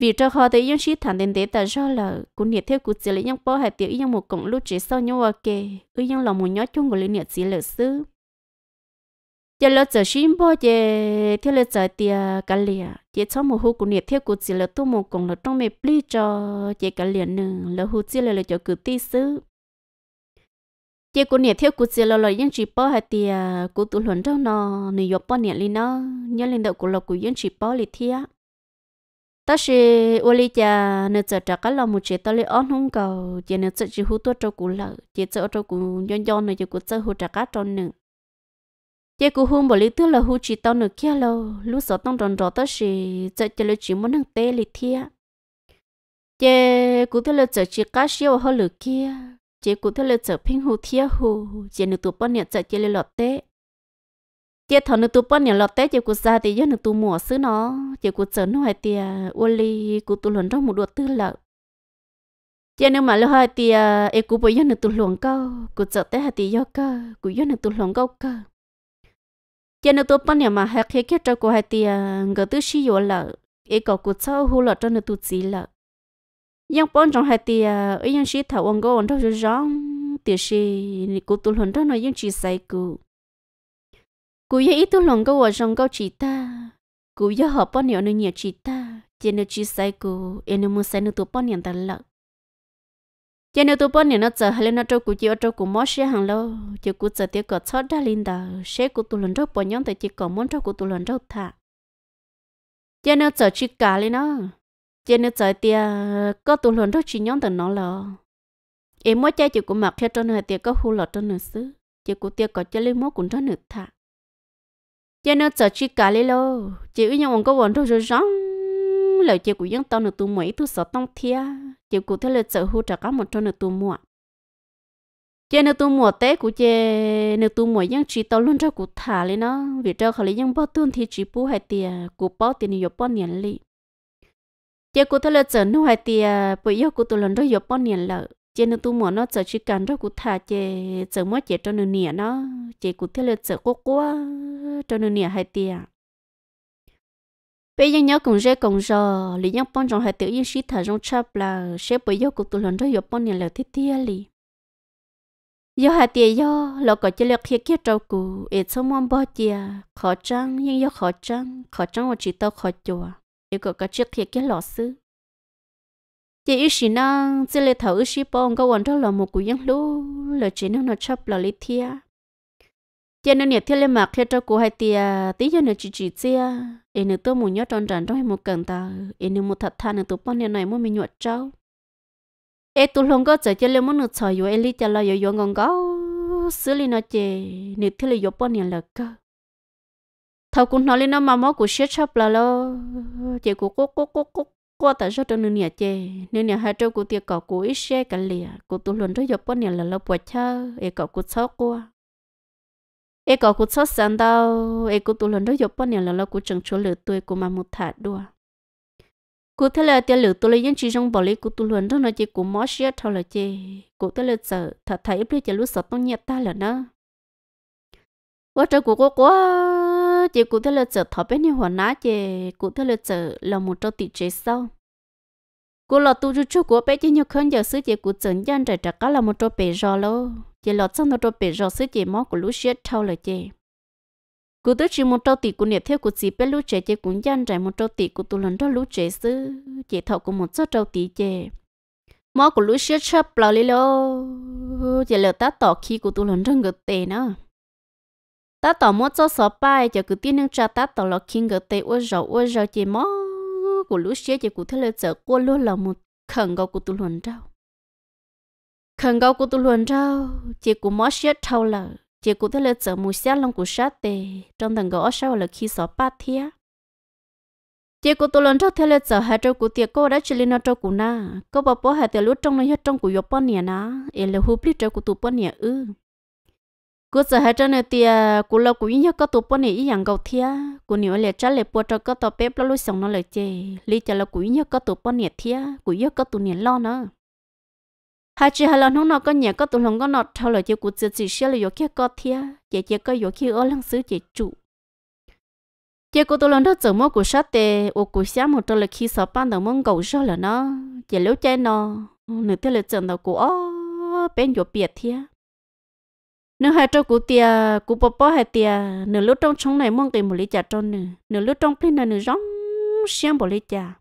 vì cho họ thấy những shit thằng đến tế ta do là cũng nhiệt thiết cũng chỉ lấy những bao hạt tiểu những một cổng lúc chỉ sau nhau ok à ư những lòng mùi nhớ chung của lấy nhiệt chỉ là sư giờ lỡ giờ xin bao giờ theo lỡ giờ tia cả liền giờ sau một hú cú nhiệt thiết cũng chỉ là tu một cổng là trong mẹ pli cho giờ cả liền nữa là hú chỉ là là cho cứ tí sư chị cũng nhẹ thiếu cũng xưa lo lo yên chỉ bỏ hay thì cũng tụ luận trong nó nị yo bỏ nhẹ lên nó nhớ lên đầu cũng lộc cũng yên chỉ bỏ lịch thia ta sẽ ô li cha nợ chợ trả cái lo một chế ta lấy ón không cầu chị nợ chợ chỉ hút tuốt cho cũng lợ chị chợ cho cũng yon yon này chị cũng chợ hút trả cái cho nương chị cũng hôm bỏ lý tức là hút chỉ tao nợ kia lo lúc sợ tao tròn rõ ta sẽ chợ cho lấy chỉ muốn hàng tê lịch thia chị cũng tức là chợ chỉ cá siêu hơi lửa kia chế cụ thế là trở pin hù thiê hù chế nữ tụ bọn nhện trở chế lên lọt té chế thằng nữ tụ bọn nhện lọt té chế cụ ra thì do nữ tụ mùa xứ nó chế cụ trở nó hai tia uoli cụ tụ lần trong một đột tư lợ chế nếu mà lo hai tia e cụ bởi do nữ tụ luồng câu cụ trở té hai tia do cơ cụ do nữ tụ luồng câu cơ chế nữ tụ bọn nhện mà hai khi kết cho cụ hai tia ngờ tư xí yếu lợ e cậu cụ sau hù lọt cho nữ tụ chỉ lợ yang bon trong hai tia ấy yang shi thảo ông go ông thâu rong tia shi cụ tu lon đó nói yang chi sai cụ cụ ye ít tu lon go ở trong go chỉ ta cụ ye họ bon nhiều nên nhiều chi ta chỉ nên chi sai cụ em muốn sai nên tu bon nhiều ta lợ chỉ nên tu bon nhiều nó chờ hay là nó trâu cụ chỉ ở trâu cụ mót xe hàng lâu chỉ cụ chờ tia cọt chót đã linh đờ xe cụ tu lon đó bon nhóm tại chỉ còn muốn trâu cụ tu lon đó thả chỉ nên chờ chỉ cả lên nó chỉ nếu trời tia có tụ luận đó chỉ nhóm từ nó là em mới chơi chỉ cũng mặc theo trên hai tia có hù lọt trên nửa xứ chỉ cũng tia có chơi lên mốt cũng trên nửa thả chỉ nếu trời chỉ cả lên lo chỉ uy nhau có bọn đâu rồi rong lời chỉ cũng dân tao nửa tụ mấy tụ sợ tông thia chỉ cũng theo lời trời hù trả cả một trên nửa tụ mua chỉ nửa tụ mua té cũng chỉ nửa tụ mua dân chỉ tao luôn cho cũng thả lên nó vì cho khỏi lấy dân bao tuôn thì chỉ bu hai tia cũng bao tiền nhiều bao niên lì À, giờ cụ thợ là giờ nó hay thì bây giờ cụ tôi lần đó giờ bao nhiêu lợ giờ nó tôi muốn nó giờ chỉ cần đó cụ thà giờ giờ mới giờ cho nó nhẹ nó giờ cụ thợ là giờ cố quá cho nó nhẹ hai thì bây giờ nhớ cùng rẻ cùng rò lý nhớ bao trong hai tiểu nhiên sĩ thà trong chập là sẽ bây giờ cụ tôi lần đó giờ bao nhiêu lợ thế thế li giờ hai tiền giờ lo có chỉ lực kia kia trâu cụ ít số mong bao tiền khó trăng nhưng giờ khó trăng khó trăng và chỉ tao khó chùa yêu cầu cái chiếc thiệt cái lọ sư chỉ ít xí năng chỉ lấy thầu ít xí bông có quan đó là một cú yên lú là chỉ năng nó chấp là lấy thia chỉ năng nhiệt thiết lên mặt khi cho cú hai tia tí cho nó chỉ chỉ tia em nữa tôi muốn nhớ tròn tròn trong một cần ta em nữa một thật thà tha nữa tụi bọn này muốn mình nhuận trâu em tụi lòng có chờ cho lên muốn được soi vô em lý cho lo vô vô ngon gấu xử lý nó chè nhiệt thiết lên vô bọn này là cơ thầu cũng nói lên nó mà máu của sét chắp là lo chị của cố cố cố cố qua tại sao trong nhẹ chê nên nhà hai trâu của tiệc cọ của ít xe cả lìa của tụ luận đó dọc bao nhà là lo bùa cha e cọ của sáu qua e cọ của sáu sáng đâu e của tụ luận đó dọc bao nhà là lo của chẳng chỗ lửa tuổi của mà một thả đùa cụ thế là tiền lửa tôi lấy những chỉ trong bỏ lấy cụ tu luận đó nói chỉ của máu sét thâu là chê cụ thế là sợ thật thấy biết giờ lúc sợ tông nhẹ ta là nó quá trời của quá quá chị cũng thể là chợ thọ bên nhà hoàn nát chị cũng thể là chợ là một trâu tỷ chế sau cô lọ tu chú chú của bé chị nhiều khấn giờ sứ chị cũng chẩn dân trời trả cá là một trâu bể rò lô chị lọ xong trâu bể rò sứ chị máu của lũ sét thâu là chị cụ tới chỉ một trâu tỷ của niệm theo của chỉ bé lũ trẻ chị cũng dân trời một trâu tỷ của tu lần đó lũ trẻ sứ chị thọ của một số trâu tỷ chị máu của lũ sét chớp lò lì lô chị lọ tá tỏ khi của tu lần đó ngược tề nữa ta tỏ mua cho sọ bài cho cứ tiên năng cha ta tỏ lọ kinh gỡ tê ô rầu ô rầu chỉ mó của lũ xe chỉ cụ thế là chở qua luôn là một khẩn cầu của tu luận rau khẩn cầu của tu luận rau chỉ cụ mó xe thâu là chỉ cụ thế là chở mù xe lòng của sát tê trong thằng gõ sau là khi sọ ba thia chỉ cụ tu luận rau thế là chở hai trâu của tiệc cô đã chỉ lên trâu của na cô bà bố hai tiệc lũ trong nó hết trong của yopon nè na ê là hụp lít trâu của tụ pon nè ư À, cú giờ hai chân tia cú lâu cú nhớ có tụ bọn này ý hàng cầu thia cú nhiều lệ trả lệ bùa cho có tàu bếp lâu sống nó lời chê lý trả là cú nhớ có tụ bọn này thia cú nhớ có tụ này lo nữa hai chị hai lần hôm nọ có nhà có tụ lòng có nọ thao lời chê cú giờ chỉ xe là yếu kia có thia chè chè có yếu kia ở lăng xứ chè trụ chè cú tụ lòng đó giờ mua cú sát tê ô cú xá một trong lời khi sợ ban đầu mong cầu sao là nó chè lếu chai nó nửa tiếng lời chừng đầu cú ó bên chỗ biệt thia nếu hai trâu cú tia cú bò bò hai tia nửa lúc trong trống này mong cái một lý trà trôn nửa nửa lúc trong pin này nửa rong xiêm một lý trà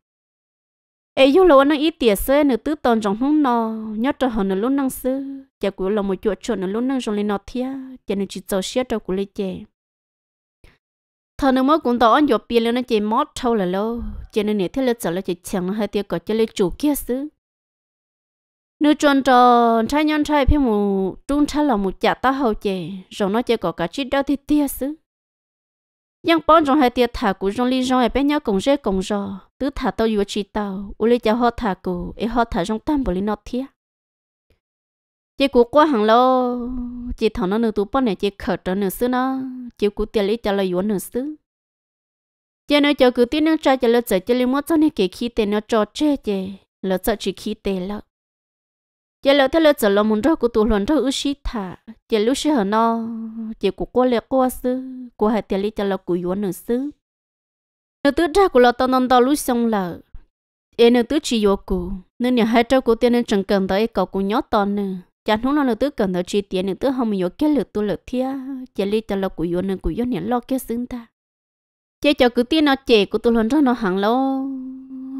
ấy vô lâu anh ít tia sơ nửa tứ tòn trong hông nọ nhớ trâu họ nửa lúc năng sơ chả cú là một chuột chuột nửa lúc năng trong lên nọ thia chả nửa chỉ cho xe trâu cú lý chè thằng nửa mới cũng tao anh dọc pin lên nó chỉ mót trâu là lâu chả nửa nửa thế là trở lại chỉ chẳng hai tia có chả lấy chủ kia sứ nếu chọn trò trai nhon trai phía mù trung trai là một chả ta hậu chè rồi nó chỉ có cả chiếc đau thì tiếc xứ nhưng bọn trong hai tia thả của trong ly trong hai bé nhau cùng dễ cùng rò tứ thả tao vừa chỉ tao u lấy cho họ thả cụ ấy e họ thả trong tam bồ lên nó thiếc, chỉ cụ qua hàng lô chỉ thằng nó nửa tụ bọn này chỉ khở trở nửa xứ nó chỉ cụ tiền lấy cho là vừa nửa xứ chị nói cho cứ tin nó trai cho lỡ chơi cho lên mất cho nên kể khi tiền nó trò chơi chơi lỡ sợ chỉ khi tiền lợ giờ lỡ thế lỡ trở lòng muốn cho cô tu luận cho ước sĩ thả giờ lúc sĩ hở nó giờ của cô lẽ cô sư cô hãy tiền lý cho lỡ của yếu nữ sư nữ tứ ra cô lỡ tao non đó lúc xong lỡ em nữ tứ chỉ yêu cô nên nhà hai trâu của tiền nên chẳng cần tới cậu của nhớ to nữa chẳng húng nó nữ tứ cần tới chỉ tiền nữ tứ không yếu cái lực tu lực thia giờ lý cho lỡ của yếu nữ của yếu nhà lo cái xứng ta chế cho cứ tiền nó chế cô tu luận cho nó hẳn lâu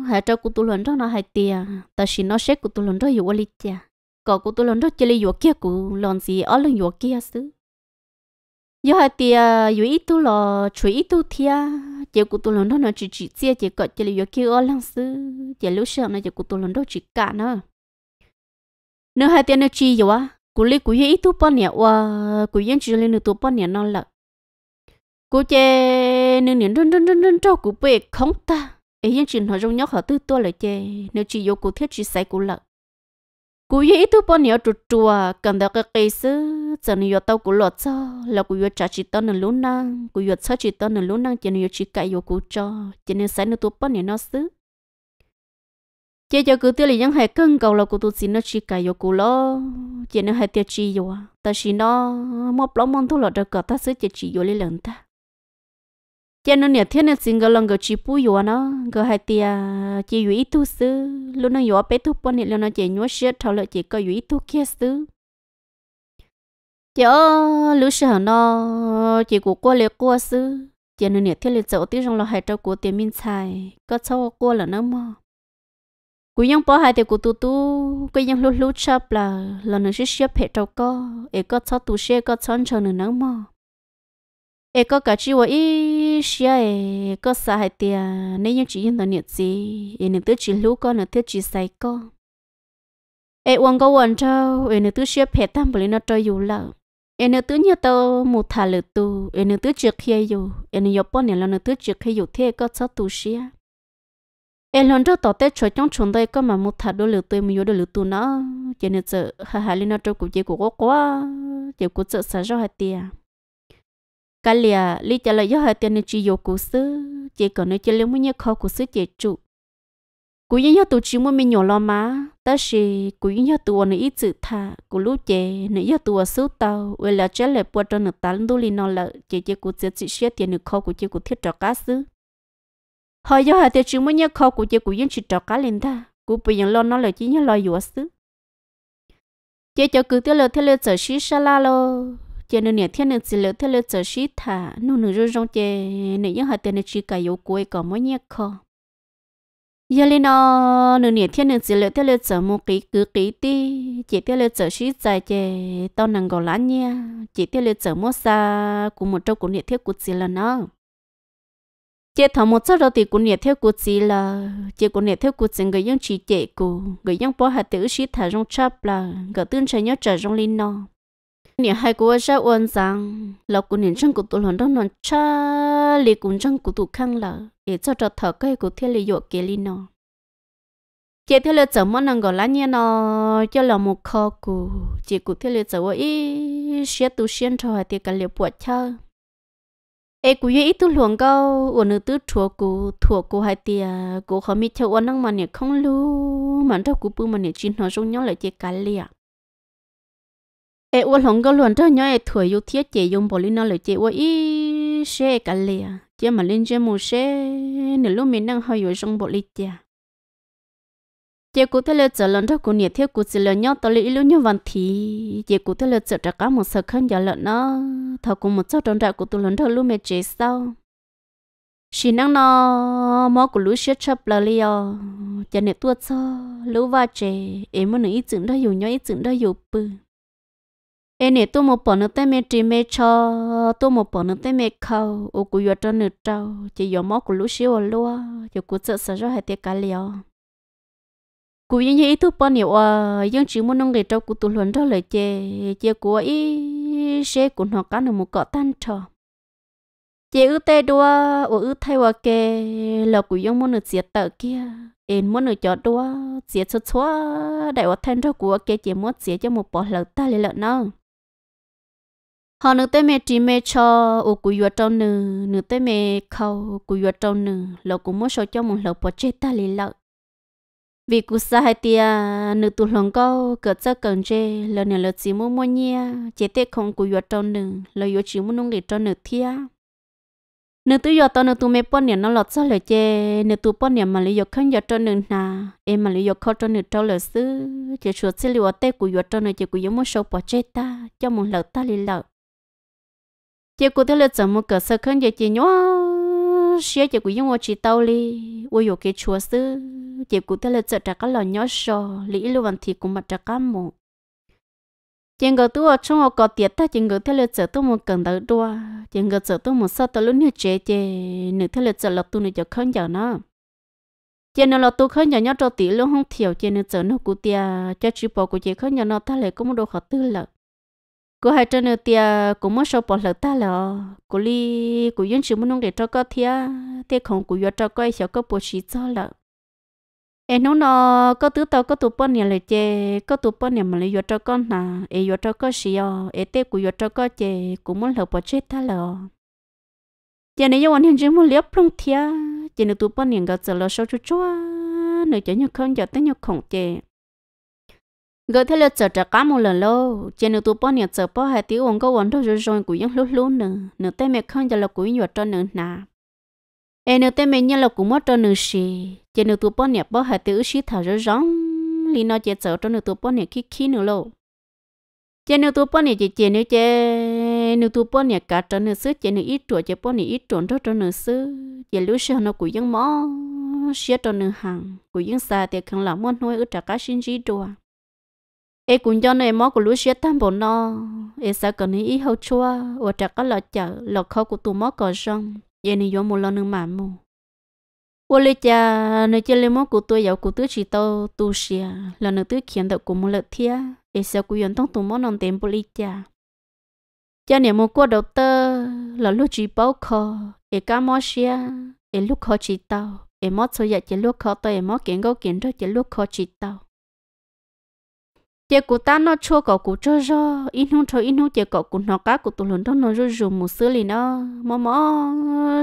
hai trâu cô tu luận cho nó hai tiền ta chỉ nó sẽ cô tu luận cho yêu lý cha có cụ tôi lần đó chơi lúa kia cụ lần gì ở lần lúa kia xứ giờ hai tia dù ít tu lo chuối ít tu thia chỉ cụ tôi lần đó nó chỉ chỉ chia chỉ có chơi lúa kia ở lần xứ chỉ lúc sau này chỉ cụ tôi lần đó chỉ cả nữa nữa hai tia nó chỉ gì á cụ lấy cụ ít tu bao nhiêu à cụ yên chỉ lấy nửa tu bao nhiêu nó lợ cụ chơi nửa nửa run run run run cho cụ bê không ta ấy yên chỉ nói giống nhau họ tư tu lại chơi nửa chỉ vô cụ thiết chỉ say cụ lợ cú ý thu bao nhiêu trụ trụ cần đó cái cây sứ giờ nhiều tao cú lọt cho là cú yêu trả chỉ tao nửa lún năng cú yêu trả chỉ tao nửa lún năng chỉ nhiều chỉ cãi yêu cú cho chỉ nên sáng nữa tụ bao nhiêu nó sứ chỉ cho cứ tiêu là những hệ cân cầu là cú tụ xin nó chỉ cãi yêu cú lo chỉ nên hai tiêu chi yêu ta xin nó một lóng mong thu lọt được cả ta sứ chỉ chỉ yêu lên lần ta cho nên nhà thiên nên sinh cái lòng cái chỉ bù yo nó cái hai tia chỉ yo ít thu sư lúc nó yo bé thu bọn này lúc nó chỉ nhớ shit thâu lại chỉ có yo ít thu kia sư cho lúc sau nó chỉ của cô lệ cô sư cho nên nhà thiên nên chỗ tí trong lòng hai trâu của tiền minh xài có sau cô là nó mà cú nhân bỏ hai thì cú tu tu cái nhân lúc lúc chập là là nó sẽ xếp hệ trâu co, ấy có sau tu xe có sau cho nó nó mà e có cả chi vậy xia e có sa hai tia nếu như chỉ nhận tận nhiệt gì e nên tứ chỉ lú con nên tứ chỉ say con e uống có uống trâu e nếu tứ xia phe tam bồi nó trôi dù lợ e nên tứ nhớ tao một thả lợ tu e nên tứ chưa khi dù e nếu yop này là nên tứ chưa khi dù thế có sao tu xia e lần trước tao tết chơi trong chuồng đây có mà một thả đô lợ tu mà yếu đô lợ tu nó cho nên sợ hà hà lên nó trôi cũng chỉ của quá chỉ của sợ sa rau hai tia cả lìa lý trả lời do hai tiền chỉ yêu cố sư chỉ còn nơi chỉ lấy muốn nhớ khó cố sư chỉ chủ cú nhớ tụ chỉ muốn mình nhỏ lo má ta chỉ cú nhớ tụ anh ấy sự thà cú lúc chế nãy nhớ tụ số tàu về là chế lại bữa cho nước tán đu li nó lợ chỉ chỉ cú chỉ chỉ xe tiền nước khó cú chỉ cú thiết trọ cá sư hồi do hai tiền chỉ muốn nhớ khó cú chỉ cú yên chỉ trả cá lên ta cú bây giờ lo nó là chỉ nhớ lo yếu sư chế cho cứ tiêu lợ thế lợ sợ xí xa la lo chị nên nè thiên nữ chỉ lỡ thiên lỡ chờ xí thả nụ nữ rong rong chị nữ những hạt tiền nữ chỉ cài yếu cuối có mỗi nhẹ khó giờ lên nó nụ nè thiên nữ chỉ lỡ thiên lỡ chờ một cái cứ cái ti chỉ thiên lỡ chờ xí dài chị tao nàng gọi lá nha Chỉ thiên lỡ chờ mua xa cùng một trâu cùng nè thiết của chị là nó chị thọ một chút rồi thì cũng nhận theo của chị là chị cũng nhận theo của chị người dân chỉ chị của người dân bỏ hạt tử sĩ thả trong chắp là người tương trời nhớ trời trong linh nó nhà hai của ra ôn rằng lão của nền trong của tụi hòn đó non cha lì cũng trong của tụi khăng lợ để cho cho thở cái của thiên lì dụ kia lì nó chị thiên lì chở mà năng gọi là nhẹ nó cho là một kho cụ chị của thiên lì chở ý xe tu xuyên cho hai tiệc cái liệu bùa chơi ai cú yêu ít tu luồng câu ở nơi tứ chùa cú chùa cú hai tia cú không biết cho ôn năng mà nè không lu mà đâu cú bự mà nè chín nó giống nhau lại chơi cá liệt ai uo lòng cái luận thôi nhá ai thổi yêu thiết chế dùng bỏ lên nó lời chế uo ý xe cả lìa chế mà lên chế mù xe nửa lúc mình đang hơi uo trong bỏ lên chế chế cụ thể là trở lần đó cụ nhiệt thiết cụ chỉ là nhau tới lấy lúc nhau văn thì chế cụ thể là chờ ra cả một sự khăn giả lận nó thảo cụ một chỗ trong trại cụ tụ lần đó lúc mẹ chế sau xin năng nó mò cụ lũ xe chập là liều cho nên tuột cho lũ va chế em muốn nói ý tưởng đó hiểu nhau ít tưởng đó hiểu bự em nè tôi một bỏ nó tên mẹ chỉ mẹ cho tôi một bỏ nó tên mẹ khâu ô cú yo cho nửa trâu chỉ yo mó của lũ xíu ở lúa cho cú sợ sợ cho hai tiệc cá liều cú yên ý thức bao nhiêu à yên chỉ muốn nông người trâu cú tu luận cho lời chê chê cú ý xe cú nó cá nữa một cọ tan trò chê ư tê đua ô ư thay hoa kê là cú yên muốn được diệt tờ kia em muốn được cho đua diệt cho xóa đại hoa thanh cho cú kê chỉ muốn diệt cho một bỏ lợt ta lấy lợn nào họ nữ tới mẹ trí mẹ cho ô cú vừa trâu nữ nữ tới mẹ khâu cú vừa trâu nữ lộc cũng muốn số cho một lộc bỏ chết ta lì lợ vì cú sa hai tia nữ tụ lòng câu cỡ cho cần chê lợ nữ lợ chỉ muốn mua nhia chế tết không cú vừa trâu nữ lợ vừa chỉ muốn nung để cho nữ thia nữ tụ vừa tao nữ tụ mẹ bốn niệm nó lọt cho lợ chê nữ tụ bốn niệm mà lì vừa khăn vừa trâu nữ nà em mà lì vừa khâu cho nữ trâu lợ xứ chế chuột xí lì vừa tết cú vừa trâu nữ chế cú vừa muốn số bỏ chết ta cho một lợ ta lì lợ chị cụ thế là chồng một cái sơ khăn giờ chị nhó xía chị cụ dùng chị tàu đi ôi cái chùa sư chị cụ thế là chợ trả cái lò nhó sò lý luôn thì cũng mặt trả cái mồ chị ngờ tu ở trong họ có tiệt ta chị ngờ thế là chợ đầu đua chị ngờ chợ tu một sao tao lúc nữa chế chế nữ thế là chợ lộc tu nữa cho khăn giờ nó chị nó là tu luôn không thiểu chị nữ chợ nó cụt tia cho chị bỏ của chị khăn giờ nó ta lại có một đồ khó tư lợi cô hai trên nơi tia cũng muốn sâu bỏ lỡ ta lọ cô li cô yên chỉ muốn nông để cho có thia thế không cô yên cho coi sợ có bộ sĩ cho lợ em nói nó có tứ tao có tụ bọn nhà lại chê có tụ bọn nhà mà lại yên cho con nà em yên cho có sĩ em thế cô yên cho có chê cũng muốn lỡ bỏ chết ta lọ giờ này yêu anh hiện chỉ muốn liếc plong thia giờ này tụ bọn nhà gặp giờ lỡ sâu chút chúa, nữa chỉ nhớ không giờ tới nhớ không chê gỡ thế là chờ chờ cá một lần lâu trên nửa tụ bao nhiêu chờ bao hai tiếng uống có uống đâu rồi rồi cũng vẫn lúc lúc nữa nửa tay mẹ không cho là cũng nhọt cho nửa nà em nửa tay mẹ nhớ là cũng mất cho nửa xì trên nửa tụ bao nhiêu bao hai tiếng xí thở rồi rong lì nó chờ chờ cho nửa tụ bao nhiêu khi khi nửa lâu trên nửa tụ bao nhiêu chỉ chè nửa chè nửa tụ bao nhiêu cả cho nửa xứ trên nửa ít chuột chè bao nhiêu ít chuột cho cho nửa xứ chè lúc xưa nó cũng vẫn mỏ xía cho nửa hàng cũng vẫn xa thì không làm món nuôi ở trả cá sinh gì đùa ê cũng cho này mó của lúa xe tam bộ nó ê sao cần ý hậu chua và chả có lọ chợ lọ khâu của tụ mó cỏ rong vậy nên gió một lần nương mà mù ô lê cha nơi chơi lê mó của tôi giàu của tứ chỉ tao tu sửa là nơi tứ khiến được của một lợt thia ê sao của yon tông tụ mó non tiền bô lê cha cha nè mù qua đầu tơ là lúc chỉ bao khó ê cá mó xe ê lúc khó chỉ tao em mó thôi giờ chỉ lúc khó tao em mó kiến gấu kiến đó chỉ lúc khó chỉ tao chị cụ ta nó chua cậu cụ cho cho in hung cho in hung chị cậu cụ nó cá cụ tụi lớn đó nó rồi rồi một xứ liền đó mò mò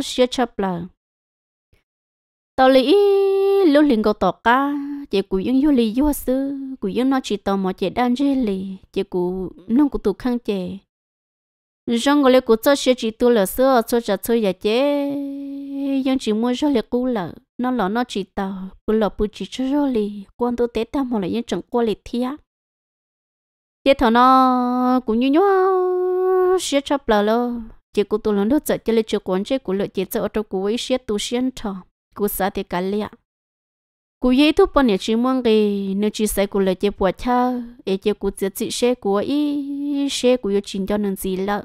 xia chập là tao lý lúc liền cậu tọt cá chị cụ yên yêu lý yêu xứ cụ yên nó chỉ tao mò chị đang chơi lì chị cụ nông cụ tụt khăn chị rong gọi cụ cho xia chỉ tu là xưa cho chặt chơi giờ chị yên chỉ mua cho liệt cụ là nó lọ nó chỉ tao cụ lọ cụ chỉ cho rồi quan tôi té tao mò lại yên chẳng qua liệt thiệt chế thọ nó cũng như nhau xé chắp lờ lơ chế cụ tụ lần đó chợ chế lấy chỗ quán chế cụ lợi chế chợ ở chỗ cụ ấy xé tụ xuyên thọ cụ xã thì cả lẹ cụ dễ thu bọn nhà chỉ mong cái nếu chỉ sai cụ lợi chế bùa cha ấy chế cụ chế chỉ xé cụ ấy xé cụ yêu chín cho nên gì lợ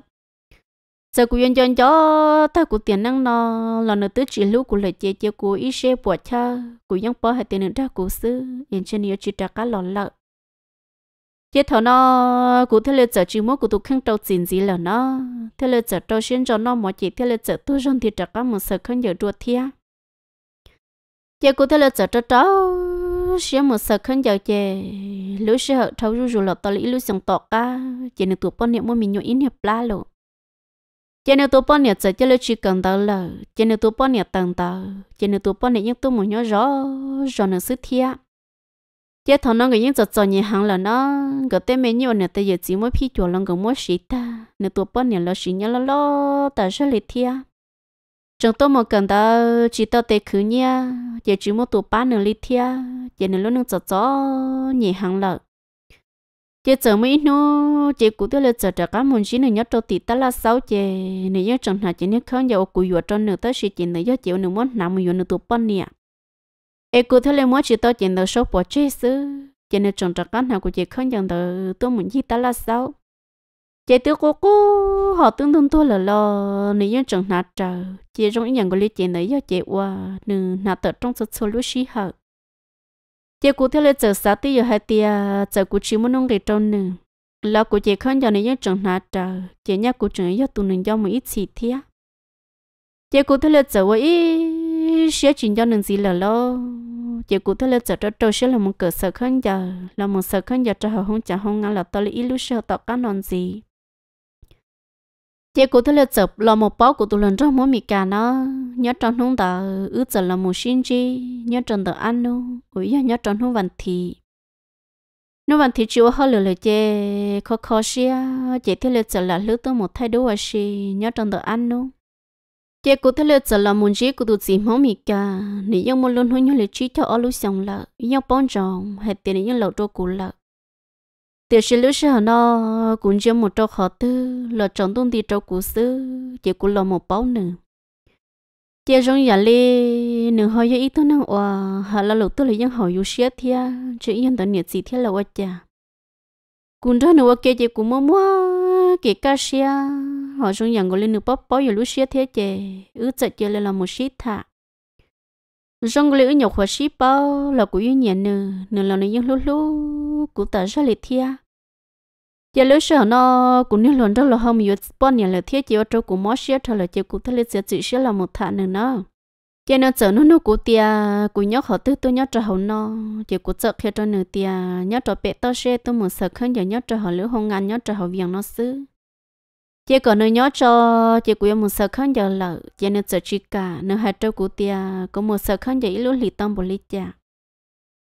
Sau cụ yên chân cho ta cụ tiền năng nó là nửa tứ chỉ lúc cụ lợi chế chế cụ ấy xé bùa cha cụ yên bỏ hết tiền nữa ra cụ xứ yên trên yêu chỉ trả cả lọ lợ chế thầu nó cụ thế là chợ chỉ mua cụ tụ khăn trâu tiền gì là nó thế là chợ trâu xuyên cho nó mọi chị thế là chợ tôi rong thì chắc có một sợ không giờ đua thia chế cụ thế là chợ trâu trâu xuyên một sợ không giờ chế lũ sẽ hợp thâu rú rú là tao lý lũ sòng tọt cả chế nên tụ bọn niệm mua mình nhổ in hiệp la lộ chế nên tụ bọn niệm chợ chế là chỉ cần tao là chế nên tụ bọn niệm tầng tao chế nên tụ bọn niệm những tôi muốn nhó rõ rõ nữa sức thiệt giờ thằng nó người những giờ giờ nhà hàng là nó cái tên mấy nhiều nữa tới giờ chỉ mỗi phi chuột lòng cái mỗi xí ta nửa tuổi bao nhiêu là xí nhau là lo ta sẽ lấy thia chúng tôi mà cần ta chỉ tao tới khứ nha giờ chỉ mỗi tuổi ba nữa lấy thia giờ nửa lúc nửa giờ giờ nhà hàng là giờ giờ mấy nó giờ cụ tôi là giờ giờ cả một chỉ nửa nhớ cho tít ta là sáu giờ nửa nhớ chẳng hạn chỉ nửa không giờ cụ vừa cho nửa tới xí chỉ nửa giờ chỉ nửa muốn nằm vừa nửa tuổi bao nhiêu ê cô thấy lên mua chỉ tôi chuyện đầu số bỏ chơi chứ chuyện này trồng trọt con nào của chị không nhận được tôi muốn gì ta là sao chị tôi cô cô họ tương tương tôi là lò, nếu như trồng nạt trở chị trong những nhận của lý chị này do chị qua nữ nạt tờ trong số số lúc xí hở chị cô thấy lên chờ sáu tí giờ hai tia chờ cô chỉ muốn nông cái trong nữ lo của chị không nhận nếu như trồng nạt trở chị nhắc của trường do tụi nữ do một ít xì à. chị cô thấy lên chờ với chứ xíu chuyện cho nên gì là lo chỉ cụ thể là cho cho trâu xíu là một cửa sợ khăn giờ là một sợ khăn giờ cho họ không chả không ngã là tôi lấy lúc xíu tao cá non gì chỉ cụ thể là cho là một bó của tôi lần trong mỗi mì cà nó nhớ trong không tờ ước giờ là một xin chi nhớ trong tờ ăn luôn ủi nhớ trong không vần thì nếu bạn thì chịu hơn lời lời chê khó khó xia chỉ thế là sợ là lúc tôi một thay đổi xì nhớ trong tờ ăn luôn chị cũng thấy lựa chọn là muốn gì cũng được gì mà mì cả nếu như muốn luôn hôn nhau là chỉ theo ở lúc xong là nhau bón trồng hay tiền nếu như lẩu trâu cũng là từ sự lúc sau nó cũng chưa một trâu khó tư là trồng tung thì trâu cũng xứ chị cũng là một bao nữa chị rong giả lê nửa hơi ý tôi năng hòa hà là lục tôi là dân hỏi yêu xia thia chỉ yên tận nhiệt gì thia là quá già. cũng đó nửa kia chị cũng mua mua kể ca xia họ trong nhận ngồi lên nước bóp bóp rồi lúc xía thế chè ứ chợ chè lên là một xí thả trong cái lưỡi nhọc hoa xí bao là của yên nhà nè nè là nên những lúc lúc của ta ra liệt thia giờ lưỡi sợ nó cũng như lần đó là không vừa bọn nhà là thiết chỉ ở chỗ của mót xía thôi là chỉ cũng thế lịch sẽ chỉ xía là một thả nè nó giờ nó sợ nó nó của tia của nhóc họ tư tôi nhóc cho họ nó giờ của chợ khi cho nửa tia nhóc cho bé to xe tôi muốn sợ hơn giờ nhóc cho họ lưỡi hông ngàn nhóc cho họ viền nó xứ chỉ còn nơi nhớ cho chỉ của một sợ khăn giờ lợ chỉ nên sợ chỉ cả nơi hạt trâu của tia có một sợ khăn giờ ít lúc lì tâm bồ lì cha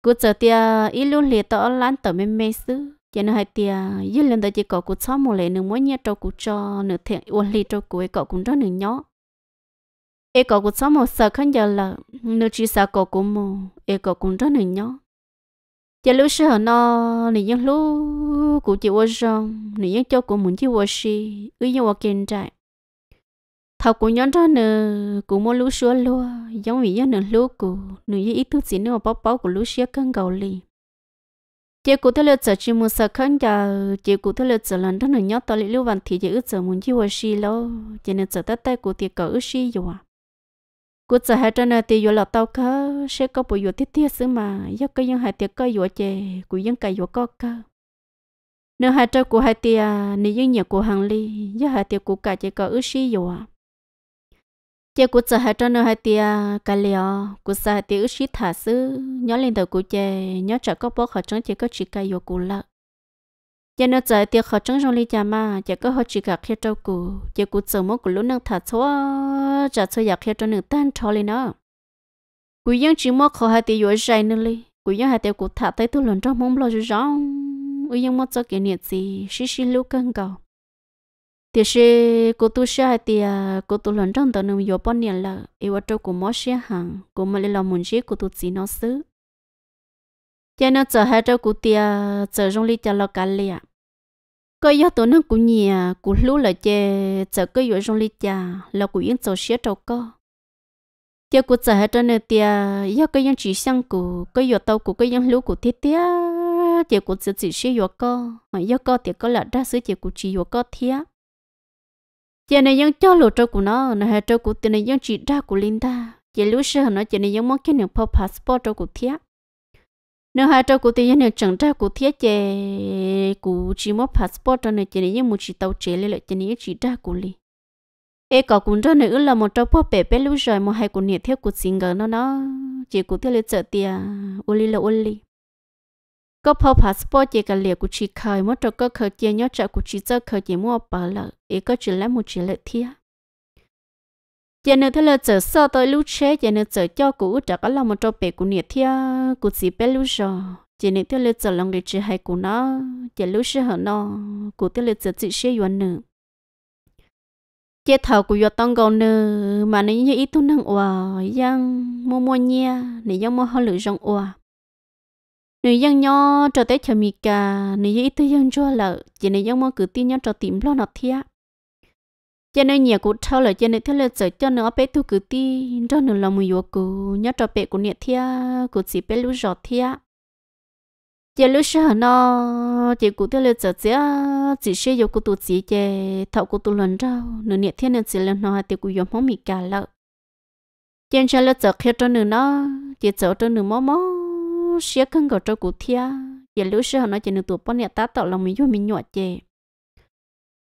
của sợ tia ít lúc lì tỏ lán tỏ mê mê xứ chỉ nên hạt tia dứt lên tới chỉ có của sáu một lệ nửa mỗi nhớ trâu của cho nửa thiện uốn lì trâu của cậu cũng rất nửa nhớ e cậu của sáu một sợ khăn giờ lợ nửa chỉ sợ cậu của mù e cậu cũng rất nửa nhớ giờ lúc xưa nó nị những lúc của chị vô rong nị những cho của muốn chị vô si ư những vô kiên trại thảo của nhóm đó nữa của mua lú xưa luôn giống vì những nửa lúc của nửa những ít thứ gì nữa bao bao của lú xưa cân cầu lì chị cụ thể là giờ chỉ muốn sợ khăn giờ chị cụ thể là giờ lần đó nửa nhóm tao lưu văn thì chị ước giờ muốn chị vô si lâu chị nên giờ tới tay của tiệc cỡ ước si rồi cú sợ hai chân này thì vừa lọt tao cơ sẽ có bộ vừa thiết thiết xứ mà do cái những hai tiệc coi vừa chè cú những cái vừa có cơ nếu hai chân của hai tiệc nếu à, những nhà của hàng ly do hai tiệc của cả chỉ có ước sĩ vừa chè của sợ hai chân hai tiệc à, cả liều của sợ hai tiệc ước sĩ thả xứ nhớ lên đầu của chè nhớ chả có bó khỏi chân chỉ có chỉ cái vừa cú lợn giờ nó giờ tiêu khó trăng trong ly mà giờ có họ chỉ gặp khi trâu cù giờ cù chờ mỗi cù lúc năng thả số giờ chơi giờ khi trâu nửa tan cho lên nó cù yên chỉ mỗi họ hai tiêu rồi dài nữa đi cù vẫn hai tiêu cù thả tới tôi lần trong mông lo cho rằng, cù vẫn mỗi cho cái niệm gì xí xí lưu cân cầu tiêu xí cù tu xí hai tiêu cù tu lần trong tận nằm yếu bao nhiêu là yêu trâu cù mỗi xí hàng cù mà lên làm muốn gì cù tu chỉ nó xứ giờ nó giờ hai trâu cụ tia giờ rong li cho lo cả à, có yếu tố nó cũng nhẹ cũng lú là chè giờ cái yếu rong li cha là cụ yên giờ xía trâu co giờ cụ giờ hai trâu nữa tia yếu cái yên chỉ sang cụ cái yếu tàu cụ cái yên lú cụ thiết tia giờ cụ giờ chỉ xía yếu co mà yếu co thì có là đa số giờ cụ chỉ yếu co thiết giờ này vẫn cho lộ trâu của nó nó hai trâu của tiền này vẫn chỉ ra của ta, giờ lúc xưa nó giờ này vẫn mong cái niệm passport trâu của thiết nếu hai trâu của tiền nếu chẳng trâu của thiết chế của chỉ một passport cho nên chỉ nên một chỉ tàu chế lại chỉ này chỉ trâu của li e có cũng cho nên là một trâu phố bé bé lúc rồi một hai của nhiệt thiết của sinh nó nó chỉ của thiết lấy trợ tiền uli là uli có phô passport chỉ cả liệu của chỉ khởi một trâu có khởi chế nhớ trợ của chỉ trâu khởi chỉ mua bảo lợ e có chỉ lấy một chỉ lệ thiết giờ nữa thưa là chờ sau tới lúc chế giờ nữa chờ cho cũ chả có lòng một trâu bể của nhiệt thia của chỉ bé lúc rồi giờ nữa thưa là chờ lòng người chỉ hay của nó giờ lúc sẽ hở nó của thưa là chờ chỉ sẽ yuan nữa chế thầu của yuan tông con nữa mà nếu như ít tuân năng òa yang mua mua nhia nếu yang mua hơi lửa rong òa nếu yang nhỏ cho tới chờ mì cả nếu như ít tu yang cho lợ giờ nếu yang mua cứ tin nhau cho tìm lo nó thiệt cho nên nhà cũng thâu là cho nên thế là sợ cho nó bé thu cứ ti cho nó là mùi yếu cố nhớ cho bé của nhiệt thia của chỉ bé lú giọt thia giờ lú sợ nó chỉ của thế là sợ chỉ chỉ sẽ vô của tụ chỉ chè thọ của tụ lần rau nửa nhiệt thia nên chỉ là nó thì cũng dùng món mì cà lợ trên xe là sợ khi cho nó nó chỉ sợ cho nó mó mó sẽ không có cho cụ thia giờ lú sợ nó chỉ nó tụ bao nhiêu ta tạo lòng mình vô mình nhọ chè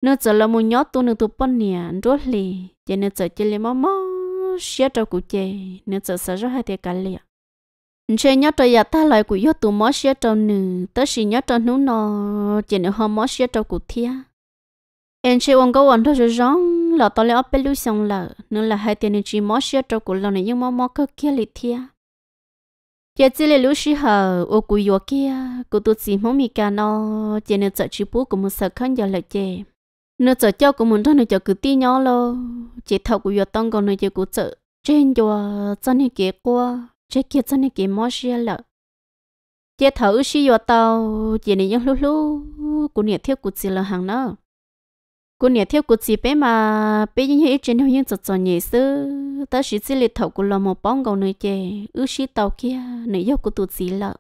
nó giờ là một nhóm tụ nó tu bận nè rồi lì giờ nó giờ chỉ là mò mò xé cho cụ chè nó giờ sợ rất hay thiệt cả lì chơi nhớ cho giờ ta lại cụ yếu tu mò xé cho nữ tớ chỉ nhớ cho nữ nó giờ nó không mò xé cho cụ thia em chơi ông có ông thôi rồi rong là tao lấy ấp bê lưu xong là nó là hai nên chỉ mò xé cho cụ lâu này nhưng mò mò cơ kia lì thia giờ chỉ là lúc xí hờ ô cụ yếu kia cụ tu chỉ mong mi cả nó giờ nó giờ chỉ bố cũng một sợ khăn giờ lại chơi nó chở cho của mình thôi nó chở cứ tí nhỏ lo chỉ thầu của giọt tông còn nó chỉ của chở trên giò chân này kia qua chế kia chân này kia mò xe lợ chế thầu xí giọt tàu chỉ này những lúc lúc của nhiệt thiếu của chị là hàng nó của nhà thiếu của chị bé mà bé những cái trên những chợ chợ nhẹ sư ta chỉ chỉ lịch thầu của lo một bóng còn nơi chế ước xí tàu kia này yêu của tụi chị lợ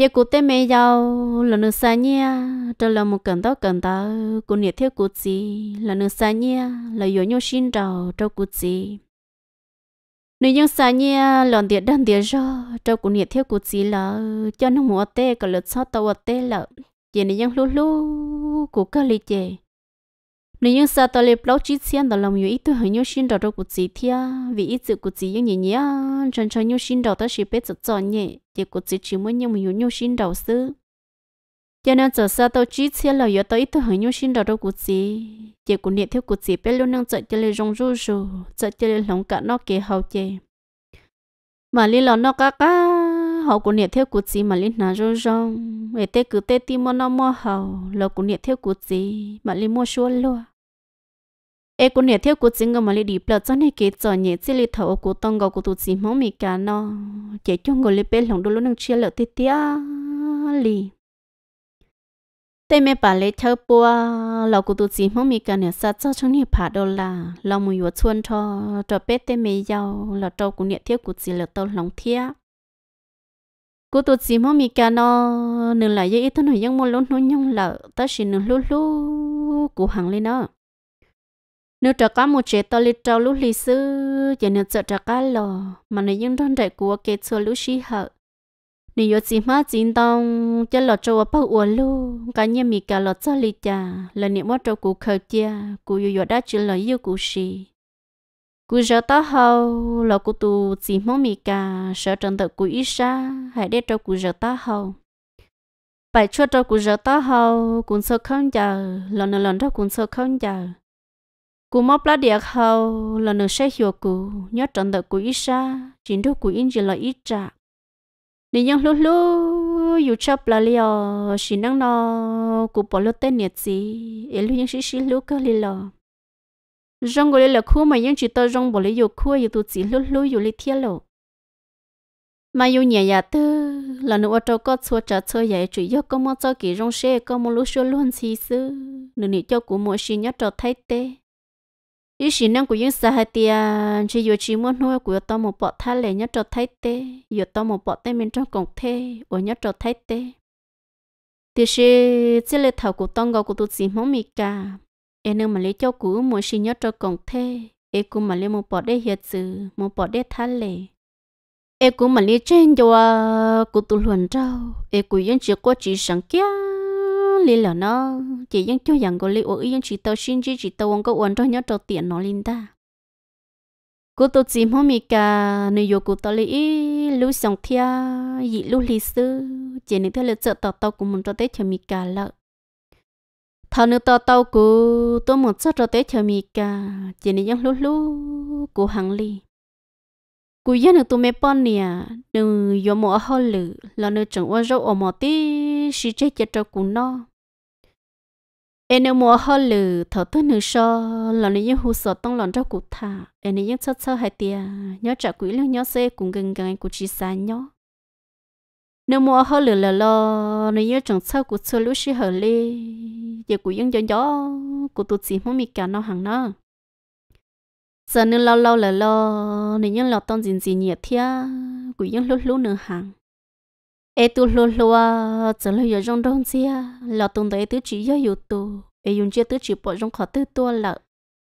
chị cụ tế mẹ giàu là nữ xa nha trở là một cần tao cần tao cụ nhiệt thiết cụ gì là nữ xa nha là yếu nhau xin trào trâu cụ gì nữ nhân xa nha lòn tiệt đan tiệt cho trâu cụ nhiệt thiết cụ gì là cho nó mua tê cả lợt sao tao tê là chỉ nữ nhân lú lú cụ cơ lì chị nếu như sao tôi lấy blog chỉ xem đó làm nhiều ít hơn hơi nhiều xin đó đâu cũng chỉ thia vì ít chữ cũng chỉ những nhỉ nhỉ chân chân nhiều xin đó tôi biết chữ chọn nhỉ thì cũng chỉ chỉ muốn nhiều nhiều nhiều xin đó sư cho nên giờ sao tôi chỉ xem là giờ tôi ít hơn hơi nhiều xin đó đâu cũng chỉ thì cũng niệm theo cũng chỉ biết luôn năng chợ cho lấy rong rú rú chợ cho lấy lòng cả nó kề hậu chè mà lấy lòng nó cả cả họ cũng nhiệt theo cuộc gì mà lên nào rong rong về tê cứ tê tim nó mò hầu lo cũng nhiệt theo cuộc gì mà lên mua xua luôn e cũng nhiệt theo cuộc gì ngầm mà lên đi bờ cho nên cái cho nhẹ chỉ lên thầu của tông gò của tụi gì mong mi cả nó chạy cho người lên bên lòng đôi lúc năng chia lợi tê tía lì tê mẹ bà lấy thơ bùa lo của tụi gì mong mi cả nè sao cho chúng nhiệt phá đồ là lo mùi vừa cho cho bé tê mẹ giàu lo trâu cũng nhiệt theo cuộc gì là tao lòng thiếc cô tụt chỉ mà mi cả nó nửa là vậy thôi nhưng mà một lún nó là ta chỉ nửa lú lú của hàng lên đó. nếu trả cá một chế to lên trâu lú lịch sử, giờ nếu trả trả cá lò mà nó những đơn đại của kế xua lú xí hở nếu yếu gì mà chín tông cho lọ vào bao uổng luôn cả nhà mi cả lọ cho lịch già là niệm mất trâu của khờ chia của vừa đã chỉ là yêu của xì cú giờ tao hầu là cú tu chỉ mong mì cả sợ trần tự cú ít xa hãy để cho cú giờ tao hầu bài cho cho cú giờ tao hầu cũng sợ không giờ lần lần đó cũng sợ không giờ cú móc lá địa hầu lần nữa sẽ hiểu cú nhớ trần tự cú ít xa chỉ đâu cú in chỉ là ít trả nên những lú lú, yêu chấp là liều xin năng nó cú bỏ lỡ tên nhiệt gì ấy lúc những sĩ sĩ lúc cơ li rong gọi là khu mà những chỉ tao rong bỏ lấy yêu khu yêu tụ chỉ lú lú yêu lấy thiết lộ mà yêu nhẹ nhẹ dạ tư là nụ ở có xua trả xua vậy chủ yếu có mua cho kỳ rong xe có mua lú xua luôn xì xứ nụ nị cho của mỗi xì nhớ trò thấy tê ý xì năng của những xã hội tiền chỉ yêu chỉ muốn nuôi của tao một bọ tha lệ nhớ trò thấy tê yêu tao một bọ tê mình trong cổng thê ở nhớ trò thấy tê thì sẽ chỉ là thảo của tông gạo của tụ chỉ mong mì cả em nương mà lấy cho cũ mua sinh nhật cho cổng thế em cũng mà lấy một bỏ để hiện sự một bỏ để thắt lệ em cũng mà lấy trên cho à, cú tụ luận trâu em cũng vẫn chỉ có chỉ sáng kia lấy là nó chỉ vẫn cho rằng có lấy ở vẫn chỉ tao xin chỉ chỉ tao ông có uống cho nhớ cho tiền nó linh ta cú tụ chỉ mong mi cả nếu yêu cú tao lý lúc sáng thia dị lúc lịch sử chỉ nên theo là trợ tao tao cũng muốn cho tết cho mi cả lợi thọ nữ to tàu cú tôi muốn sót cho tới chờ mì cả chỉ nên những lú lú cú hàng ly cú dân nữ tôi mẹ bọn nè à, nữ yo mỏ hô lử là nữ chẳng quan rau ở mỏ tí xí chết chết cho cú nó em nữ mỏ hô lử thọ tôi nữ so là nữ những hú sọt tông lòn cho cú thả em nữ những sót sót hai tia nhớ trả quỹ lương nhớ xe cùng gần gần cú chỉ xa nhau nếu mua hơi lửa lửa lo nếu như chẳng sao cũng chơi lúc xí hở lê giờ cũng vẫn gió gió cũng tụt gì không mi cả nó hàng nó giờ nếu lâu lâu lửa lo nếu như lo tông gì gì nhiệt thia cũng vẫn lúc lúc nửa hàng ai tu lô lô à giờ lo giờ trong đông xia lo tông tới tứ chỉ giờ yếu tu ai dùng chưa tu chỉ bỏ trong khó tu tua lợ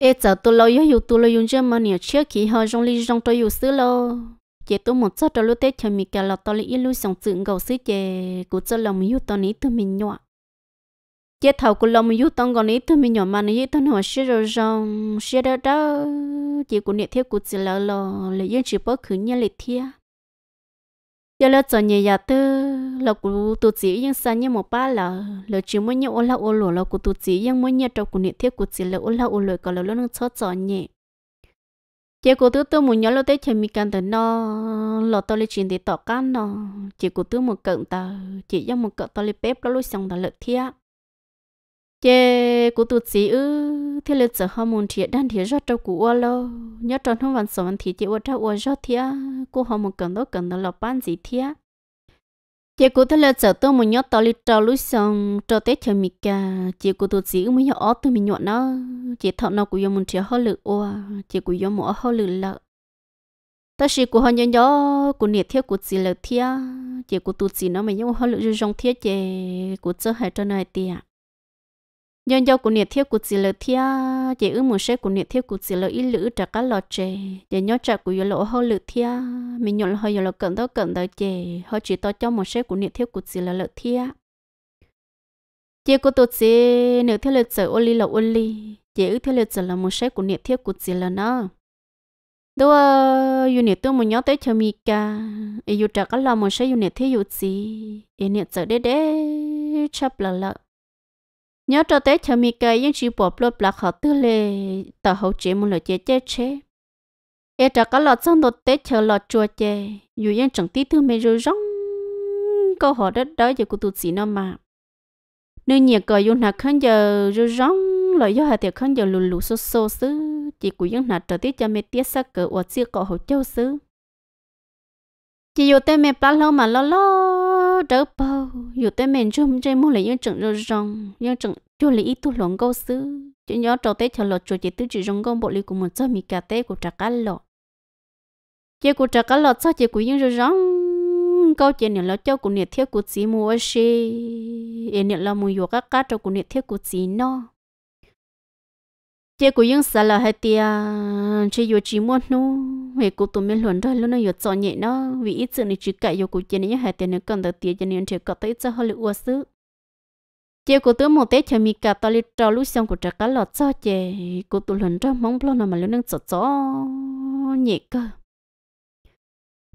ai giờ tu lo giờ yêu tu lo dùng chưa mà nhiệt chưa khí hơi trong ly trong tôi yếu xứ lo chế tôi một chút rồi lúc tết cho mình cả là tôi lấy lưu sống tự ngầu sư chế của cho lòng yêu tôi nít tôi mình nhọ chế thầu của lòng yêu tôi còn nít tôi mình nhọ mà nít tôi nói sẽ rồi rong sẽ đó đó chế của nít thiết của chỉ là lo lấy yên chỉ bớt khứ nhà lấy thia giờ là cho nhẹ nhà tư là của tụt chỉ yên xa như một ba là là chỉ muốn nhau ô la ô lò là của tụt chỉ yên muốn nhau trong của nít thiết của chỉ là ô la ô lò còn là lúc nó cho cho nhẹ chị cô tứ tôi muốn nhớ lâu tới chơi mình cần tới nó lọ tôi lấy chuyện để tỏ cá nó chị cô tứ một cận tờ chị ra một cận tôi lấy bếp đó lối xong tờ lợt thia chị cô tứ chị ư thế lợt giờ họ muốn thiệt đan thiệt rất trâu cũ ô lô nhớ tròn không vẫn sớm thì chị ô trâu ô rót thia cô họ muốn cận đó cận đó lọ bán gì thia chị cô thấy là sợ tôi mà nhớ tao đi trao lối xong cho tết chờ mì cả chị cô tôi chỉ mới nhớ ó tôi mình nhọn nó chị thợ nó cũng yêu mình chia hơi lực oa chị cũng yêu mỗi hơi lực lợ ta chỉ của họ nhớ nhớ của nhiệt thiết của chị là thiết chị của tôi chỉ nó mà nhớ hơi lực rong thiết chị của chơi hai trơn này tiền nhân do của niệm thiết của chị lỡ thia chỉ ư muốn sẽ của niệm thiết của chị lỡ ít lữ trả các lọ trẻ, để nhớ trả của lỡ hơi lữ thia mình nhận là hơi lỡ cận đó cận đó trẻ, họ chỉ to cho một sẽ của niệm thiết của chị lỡ lỡ thia chỉ có tôi chị nếu thiết lỡ sợ ô ly là ô ly, chỉ ư thiết lỡ sợ là một sẽ của niệm thiết của chị lỡ nó đó yêu niệm tôi muốn nhớ tới cho mi cả yêu trả các lọ một sẽ yêu niệm thiết yêu gì, yêu nhiệt sợ đế đế chấp lỡ lỡ nhớ cho tới chờ mi cái những chữ bỏ lột là họ tư lệ tờ hậu chế muốn là chế chế chế e trả các lọ xong đồ tế chờ lọ chùa chế dù những chẳng tí thương mê rồi rong câu hỏi đất đó giờ của tụt xí nó mà nơi nhiệt cờ dùng hạt khăn giờ rồi rong lời do hạt tiệc khăn giờ lù lù xô xô xứ chỉ của những hạt trở tiết cho mẹ tiết sắc cờ hoặc xia cọ hậu châu xứ chỉ dù tên mẹ plá lâu mà lo lo ô đỡ bao dù tới mình chung chơi mua lại những trận rồi rong những trận cho lý tu lòng câu xứ chỉ nhớ trâu tới chờ lọt chuột chỉ tư chỉ rong công bộ lý của một số mì cà tê của trà cá lọ, chỉ của trà cá lọ sao chỉ của những rồi rong câu chuyện niệm là cho của niệm thiết của chỉ mua xí niệm là mua vô các cá trâu của niệm thiết của chỉ nó chị cũng yên sợ là hai tia chị vừa chỉ muốn nó hệ cô tụi mình luận rồi luôn nó vừa cho nhẹ nó vì ít sự này chỉ cãi vô cô chị này hai tia nữa còn đầu tia cho nên chị có tới cho họ lựa xứ chị cô tụi một tết thì mình cả tao đi trò lúc xong của trả cá lọt cho chị cô tụi luận rồi mong lo nào mà luôn đang sợ cho nhẹ cơ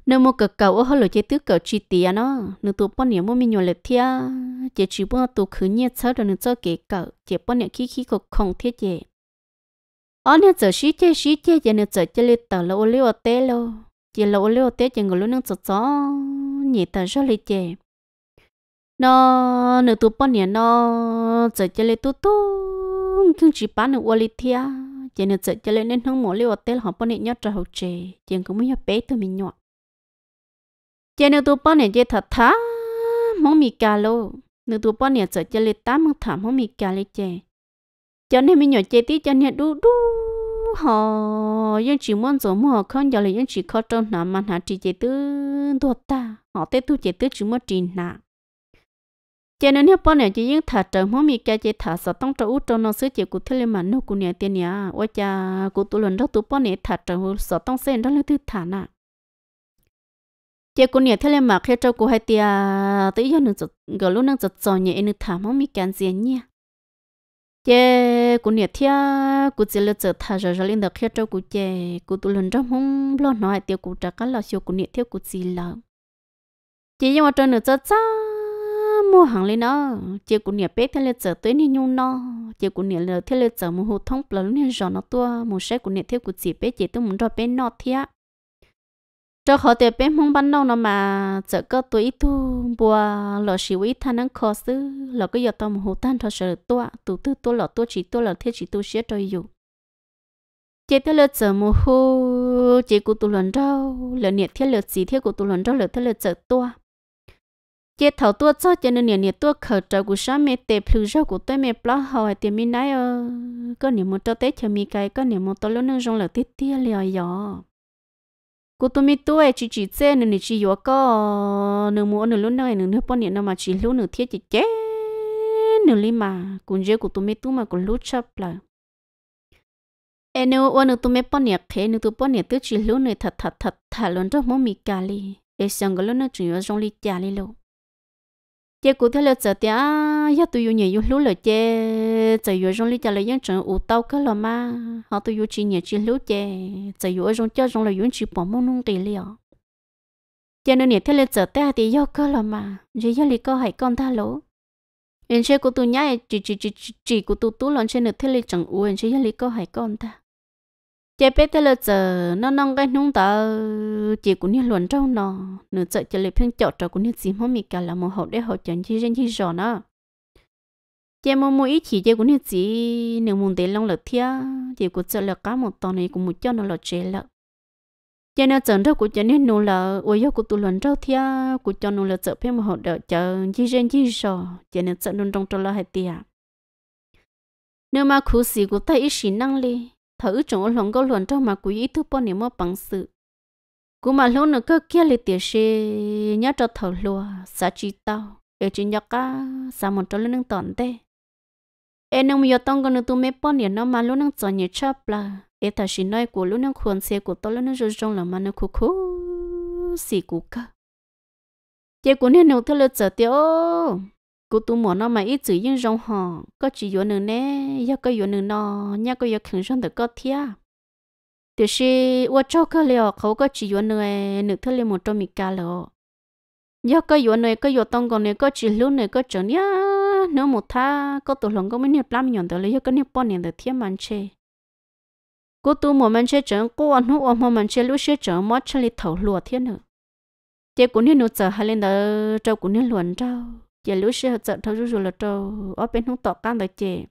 nếu mà cờ cầu họ lựa chị tứ cờ chi tia nó nếu tụi bọn nhiều muốn mình nhiều lệ thia chị chỉ bọn tụi khứ nhẹ sợ rồi nó cho kể cờ chị bọn nhiều khi khi có không thiết chị Ờ, ở nè giờ xí chơi xí chơi giờ nè giờ chơi lì tờ là ô liu tê lô chỉ là ô liu tê chỉ người lúc nè giờ gió nhị tờ rất lì chơi nó nửa tu bao nhiêu nó giờ chơi lì tu tu nhưng chỉ bán nửa ô lì thia chỉ nửa giờ chơi lì nên không mỗi liu tê là họ bao nhiêu nhất rồi hậu chơi chỉ cũng mới bé tụi mình nhọ chỉ nửa tu bao nhiêu chơi thật thà mong mì cà lô nửa tu bao nhiêu giờ chơi lì tám mong thả mong mì cà lì chơi cho nên mình nhớ chế tí cho nên đu đu họ yên chỉ muốn giống họ không giờ là yên chỉ khó trong nào mà họ chỉ chế tư đột ta họ tết tu chế tư chỉ muốn chỉ nà cho nên nếu bọn này chỉ những thả trở mỗi mì kia chế thả sợ tông trở út trong nó sửa chế cụ thế lên mà nó cụ nhà tiền nhà ôi cha cụ tụ lần đó tụ bọn này thả trở sợ tông sen đó là thứ thả nà chế cụ nhà thế lên mà khi cho cụ hai tia tới giờ nó gọi lúc nó giật giò nhẹ nó thả mỗi mì cái gì nhỉ chế cũng nhiệt thia cũng chỉ là trở thà rồi rồi lên được khi trâu cũng chế cũng tụ lần trong hông lo nói tiêu cũng trả cá là siêu cũng nhiệt thia cũng chỉ là chế nhưng mà trên nửa chết cha mua hàng lên đó chế cũng nhiệt bé thế là trở tới nên nhung nó chế cũng nhiệt là thế là trở một hồ thông là lúc này rồi nó tua một sẽ cũng nhiệt thia cũng chỉ bé chế tôi muốn cho bé nọ thia cho họ tiền bé mong ban nông nó mà chợ có tuổi tu bùa lọ xì quý than năng khó xứ lọ cái giờ tao mà hồ tan thật sự tua tụ tư tua lọ tua chỉ tua lọ thiết chỉ tu xế cho dù chế tới lợt chợ mù hô chế cụ tu lần rau lợt nhiệt thiết lợt gì thiết cụ tu lần rau lợt thiết lợt chợ tua chế thảo tua cho cho nên nhiệt nhiệt tua khởi trợ của sa mẹ tệ phù rau của tôi mẹ plá hỏi tiền mi nay ơ có niệm một cho tết cho mi cái có niệm một tôi lớn nương rong lợt tiết tia liều gió cô tôi mi tuổi chỉ chỉ xe nữa thì chỉ yếu có nửa mua nửa lúc này nửa nửa bao nhiêu mà chỉ lúc nửa thiết chỉ chết nửa li mà cũng dễ của tụi mi tuổi mà cũng lúc chấp là em nếu ôn nửa tụi mi bao nhiêu thế nửa tụi bao nhiêu tôi chỉ lúc nửa thật thật thật thật luôn trong mồm mi cà li em sang cái lúc nửa chỉ yếu trong li cà li luôn chế cụ thể là giờ tía ya tôi yêu nhẹ yêu lú là chế giờ yêu rong lý trả lời những trận u tao cái là mà họ tôi yêu chỉ nhẹ chỉ lú chế giờ yêu rong cho rong là yêu chỉ bỏ mông nung tỷ liều chế nó nhẹ thế là giờ tía thì yêu cái là mà giờ yêu lý có hay con tha lú anh chế cụ tụi nhá chỉ chỉ chỉ chỉ cụ tôi tú lần chế nó thế là trận u anh chế yêu lý có hay con ta chế bé thế là giờ nó nông cái nông tờ chỉ cũng như luận trâu nọ nửa sợ chỉ lấy phăng chọt cho cũng như gì mà mì cả là một hậu để hậu chẳng chỉ trên chỉ rõ nó chế mà mua ít chỉ chế cũng như gì nửa muốn để long lợt thia chỉ cũng chợ là cá một tòn này cũng một cho nó lợt chế lợt chế nó chẳng đâu cũng chẳng nên nô là ôi yo của tu luận trâu thia cũng cho nô là chợ phăng một hậu để chờ chỉ trên chỉ rõ chế nó sợ nông trong cho là hai tiệt nếu mà khứ sĩ của ta ít xí năng li thở ư chồng ở lòng gấu luận trong mà quý ý thức bao niệm mơ bằng sự cú mà lâu nữa cơ kia lì tiền xe nhớ cho thở lùa xa chi tao để chỉ nhá cả xa một chỗ lên nâng tòn tê em nông giờ tông con tụi mẹ bao niệm nó mà lúc nâng chọn nhớ chấp là để thở xin nói của lúc nâng khuôn xe của tao lúc nâng rồi trong lòng mà nó khô khô xì cú cơ chị cũng nên nấu thứ lợt giờ tiêu cô tụ mỏ nó mà ít chữ nhưng rong hò có chỉ yếu nữa nè ya có yếu nữa nó nhá có yếu khẩn rong được có thia từ khi qua cho cơ liệu เขา có chỉ yếu nữa nữa thôi liền một trong mình cả lo ya có yếu nữa có yếu tông còn nữa có chỉ lúc nữa có chỗ nhá nếu một tha có tổ lòng có mấy nhiêu lắm nhọn tới lấy có nhiêu bao nhiêu được thiên man chê cô tu một mình chơi chẳng cô anh hú ôm một mình chơi lúc chơi chẳng mót chơi thầu lùa thiên nữa thế cũng như nó chờ hai lần đó cháu cũng như luồn trâu chỉ lúc xưa chợ thâu rú rú là trâu ở bên hông tọt cam đời chè,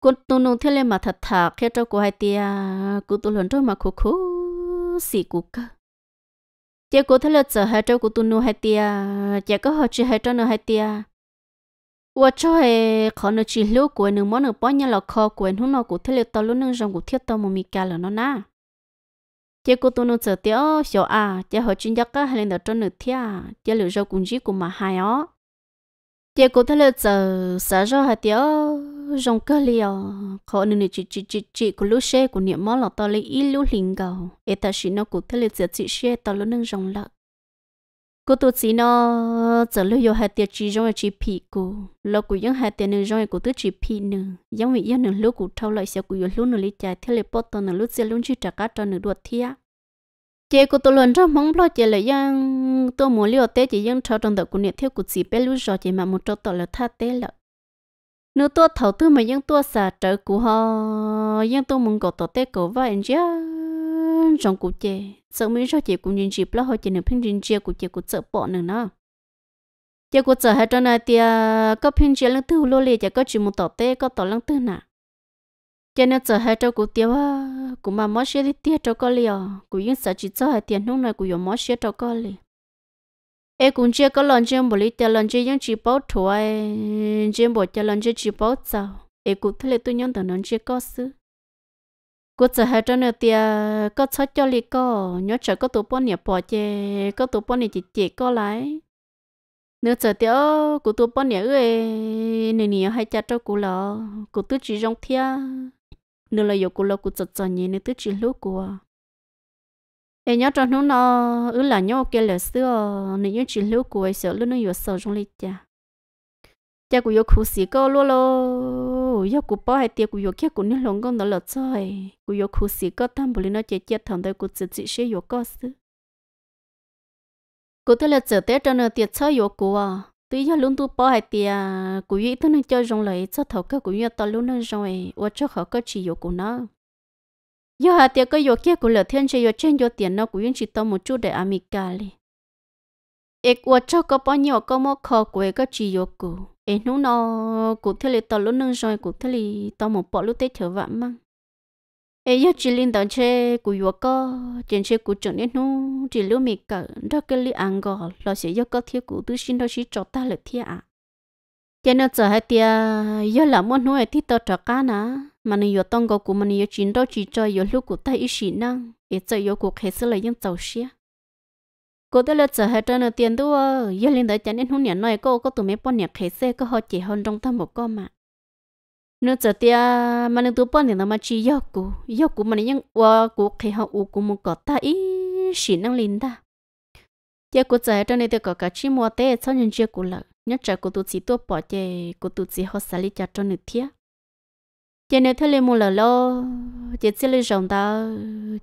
cô tu nung thế lên mà thật thà khi trâu của hai tia cô tu lớn trâu mà khô khô xì cô cơ chỉ cô thế là chợ hai trâu của tu nung hai tia chỉ có họ chỉ hai trâu nữa hai tia và cho hệ khó nữa chỉ lúc của nương món nương bó nhà là khó của nung nó cô thế là tao luôn nương rong cô thiết tao một mi cá là nó na chế cô tu nó sợ tiêu sợ à chế họ chuyên giác cái lên đó cho nữ thia chế lựa rau công chức cùng mà hai ó chế cô thấy là sợ sợ rau hạt tiêu rong cơ liều khó nên nữ chỉ chỉ chỉ chỉ của lũ xe của niệm mỏ là to lấy ít lũ linh cầu ê ta chỉ nó cũng thấy là sợ chỉ xe to lũ nâng rong lợn cô tu sĩ nó trở lưu yêu hai tiệt chỉ trong chỉ phi cô lo cô những hai tiệt nữ trong cô tu chỉ phi nữ giống như yên nữ lúc cô thâu lại sẽ cô yêu lúc nữ lý trái thế là bắt đầu nữ lúc sẽ luôn chỉ trả cá cho nữ đuột thia Chế cô tu luận trong mong lo chế là yên tôi muốn liệu tế chỉ yên thâu trong đầu cô niệm theo cô chỉ bé lúc rồi chế mà một trâu tỏ là tha tế lợi nếu tôi thầu tư mà yên tôi xả trở cô ho yên tôi muốn có tổ tế cô và anh chứ trong cụ chè sợ mấy cho chị cũng nhìn chị lo hơi chị nửa phim nhìn chia của chị cũng sợ bỏ nữa nó chị cũng sợ hai cho này thì à, có phim chia lăng tư lô liền chị có chỉ một tỏ tê có tỏ lăng tư nè chị nên sợ hai cho cụ tiêu á à, cụ mà mót xe đi tiêu cho con liều cụ yên sợ chỉ sợ hai tiền hôm này cụ dùng mót xe cho con liều em cũng chưa có lần chơi một lý chơi lần chơi những chỉ bảo thua chơi một chơi lần chơi chỉ bảo sao em cũng thấy là tôi nhận được lần chơi có sự cô giờ hai trăm nữa tia có sáu cho li có nhớ chờ có tụ bốn nhà bỏ chê có tụ bốn nhà chỉ chỉ có lại nữa giờ tia cô tụ bốn nhà ơi nè nè hai cha cho cô lọ cô tứ chỉ rong thia nữa là yêu cô lọ cô chật chật nhỉ nữa tứ chỉ lúc cô em nhớ trong lúc nó ứ là nhớ kia là xưa nè nhớ chỉ lúc cô ấy sợ lúc nó yêu sợ trong li cha cha cô yêu khổ sĩ có luôn luôn ô yo cụ bỏ hai tiệc cụ yo kia cụ nên lòng con đó là chơi cụ yo cụ sĩ có tham bồi lên nó chết chết thằng đấy cụ chỉ chỉ sẽ yo có sự cụ tôi là chờ tết cho nó tiệc chơi yo cụ à tuy yo luôn tu bỏ hai tiệc cụ yo tôi nên cho rong lại cho thầu cái cụ yo to luôn nên rồi và cho họ cái chỉ yo cụ nó yo hai tiệc cái yo kia cụ là thiên chơi yo trên yo tiền nó cụ yo chỉ to một chút để amica đi, ek và cho có bao nhiêu có một khó quê cái chỉ yo cụ ấy nó nó cụ thể là tao lúc nâng rồi cụ thể là tao một bộ lúc tết trở vạm mà ấy giờ chỉ linh đàn chơi cụ vừa có trên chơi cụ chọn nên nó chỉ lúc mình cỡ đó cái li ăn gò là sẽ giờ có thiết cụ tư sinh đó chỉ cho ta lực thiết à cho nên giờ hai tia giờ là muốn nuôi thì tao cho cá nà mà nó giờ tông gò cụ mà nó giờ chỉ đó chỉ cho giờ lúc cụ ta ít sinh năng ấy giờ giờ cụ khai sự là những tàu xe cô tới là sợ hai trăm nữa tiền đua giờ linh tới chẳng nên hôn nhảy nói cô có tụi mấy bọn nhảy khai xe có họ chỉ hơn trong thăm một con mà nữa giờ tia mà nên tụi bọn thì nó mà chỉ yêu cũ yêu cũ mà nó ยัง qua cũ khế họ u cũ một cọ ta ý xỉ năng linh ta giờ cô sợ hai trăm này tôi có cái chỉ mua té cho nhân chưa cũ lợ nhất là cô tụi chỉ tụi bỏ chơi cô tụi chỉ học xả lý cho cho nửa thiếc giờ nếu thấy lên mua lợn lo chị sẽ lên rồng ta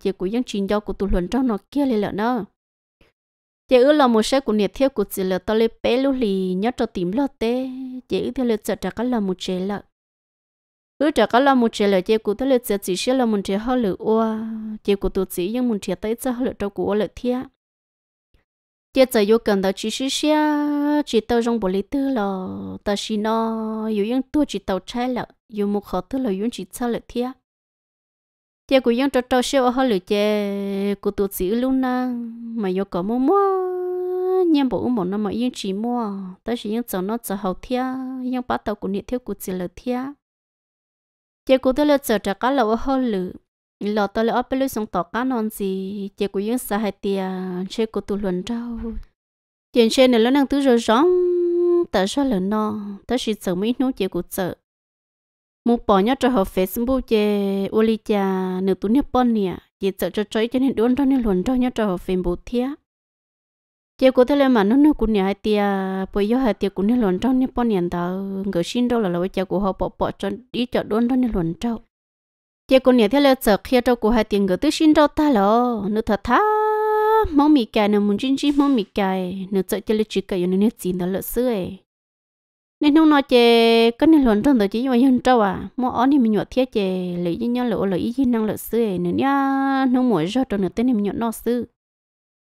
giờ cô vẫn chuyện cho của tụi luận trong nó kia lên lợn đó chỉ ư là một số của nhiệt thiêu của chị là tao lên bé lú lì nhớ cho tìm lo tê chỉ ư theo lời chợ trả cái là một chế lợ ư trả cái là một chế lợ chị của theo lời chợ chỉ sẽ là một chế hơi lửa oa chị của tụi chỉ nhưng một chế tới cho hơi lửa cho của lợ thiệt chị giờ yêu cần tới chỉ sẽ sẽ chỉ tao trong bộ lý tư là ta xin nó yêu những tụi chỉ tao trái lợ yêu một khó tư là yêu chỉ cho lợ thiệt chị cũng giống trâu trâu xíu ở hơi lửa chị cũng tụt xỉu luôn na mà vô có mua mua nhưng bộ một năm mà yên chỉ mua tới chỉ yên chờ nó chờ hậu thia yên bắt đầu cũng nhận thiếu cũng chỉ là thia chị cũng tới là chờ trả cá lẩu ở hơi lửa lọ tới là ở bên lối sông tàu cá non gì chị cũng yên xa hai tia chị cũng tụt luận trâu tiền xe này nó đang tứ rồi rong tại sao là nó tới chỉ chờ mấy nút chị cũng chờ mua bỏ nhau cho họ Facebook chè ô li chà nửa tú nhớ bọn nè chỉ sợ cho chơi cho nên đốn cho nên luận cho nhau cho họ Facebook thia chè cô thấy là mà nó nó cũng nhà hai tia bây giờ hai tia cũng nên luồn cho nên bọn nè đó người xin đâu là là chè của họ bỏ bỏ cho đi cho đốn cho nên luận cho chè cô nhà thấy là sợ khi cho cô hai tiền người tới xin đâu ta lo nửa thật tha mong mì cái nửa muốn chín chín mong mì cái, nửa sợ cho lịch chỉ cái nửa nửa chín đó là xưa nên nông nói chè có nên luận trong tổ chỉ mà nhân trâu à mua ó thì mình nhọt thiết chè lấy với nhau lộ lấy với năng lượng xưa nữa nhá nông mỗi rót trong nửa tên mình nhọt nó sư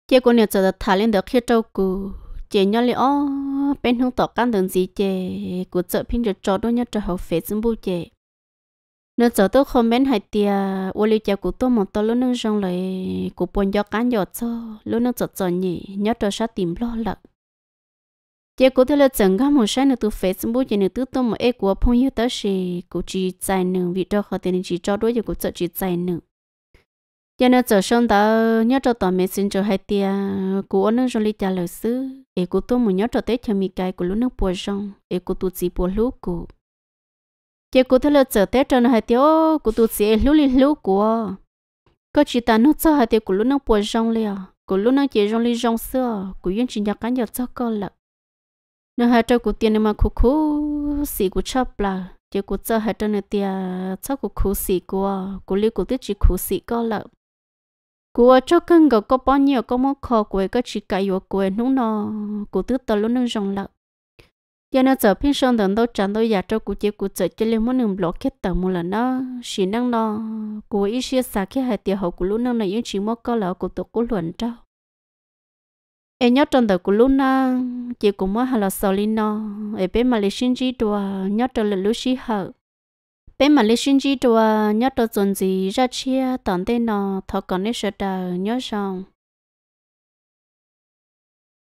chè con nhọt giờ thả lên được khi trâu cù chè nhau lấy ó bên không tỏ căn đường gì chè của chợ pin được trò đôi nhau trò hậu phế sinh bu chè nữa giờ tôi không bên hai tia ô liu chè của tôi một tôi luôn nâng trong lại của bọn gió cán giọt cho luôn nâng trợ giọt nhỉ nhau trò sát tìm lo lợn giờ cô thấy là chẳng có một sáng nữa tôi phải xem bố giờ nữa tôi tôi mà ép của phong yêu tới thì cô chỉ chạy nữa vì đó họ tiền chỉ cho đối giờ cô sợ chỉ chạy nữa giờ nữa giờ xong đó nhớ cho tòa xin cho hai tia cô ôn nó rồi đi trả lời sư ép cô tôi một nhớ cho tết cho mi cái của lúc nó bùa rong ép cô tôi chỉ bùa lúc cô giờ cô thấy là giờ tết cho nó hai tia ô cô tôi chỉ lúc đi lúc của có chỉ ta nó cho hai tia của lúc nó bùa rong liền của lúc nó chỉ rong đi rong xưa của yên chỉ nhớ cái nhớ cho con lợn nó hai trâu của tiền mà khu khu xì của chập là chỉ của cho hai trâu này tiền cho của khu xì của của liu của tiết chỉ khu xì có là của cho cưng gạo có bao nhiêu có món kho của cái chỉ cái của của nó nó của tiết tao luôn nâng rồng là giờ nó giờ pin sơn tận đâu chẳng đâu nhà trâu của chỉ của chợ chỉ lên món nương lọ kết tờ một lần nó xì năng nó của ít xí xả cái hai tiền hậu của lúc năng này những chỉ món có là của tổ của luận trâu em nhớ trong đời của lúc na chị cũng mới hà là sầu linh em bé mà lấy sinh chi đùa nhớ trong lần lúc xí hở bé mà lấy sinh chi đùa nhớ trong tuần gì ra chia tận thế nọ, thọ còn nét sợ đời nhớ rằng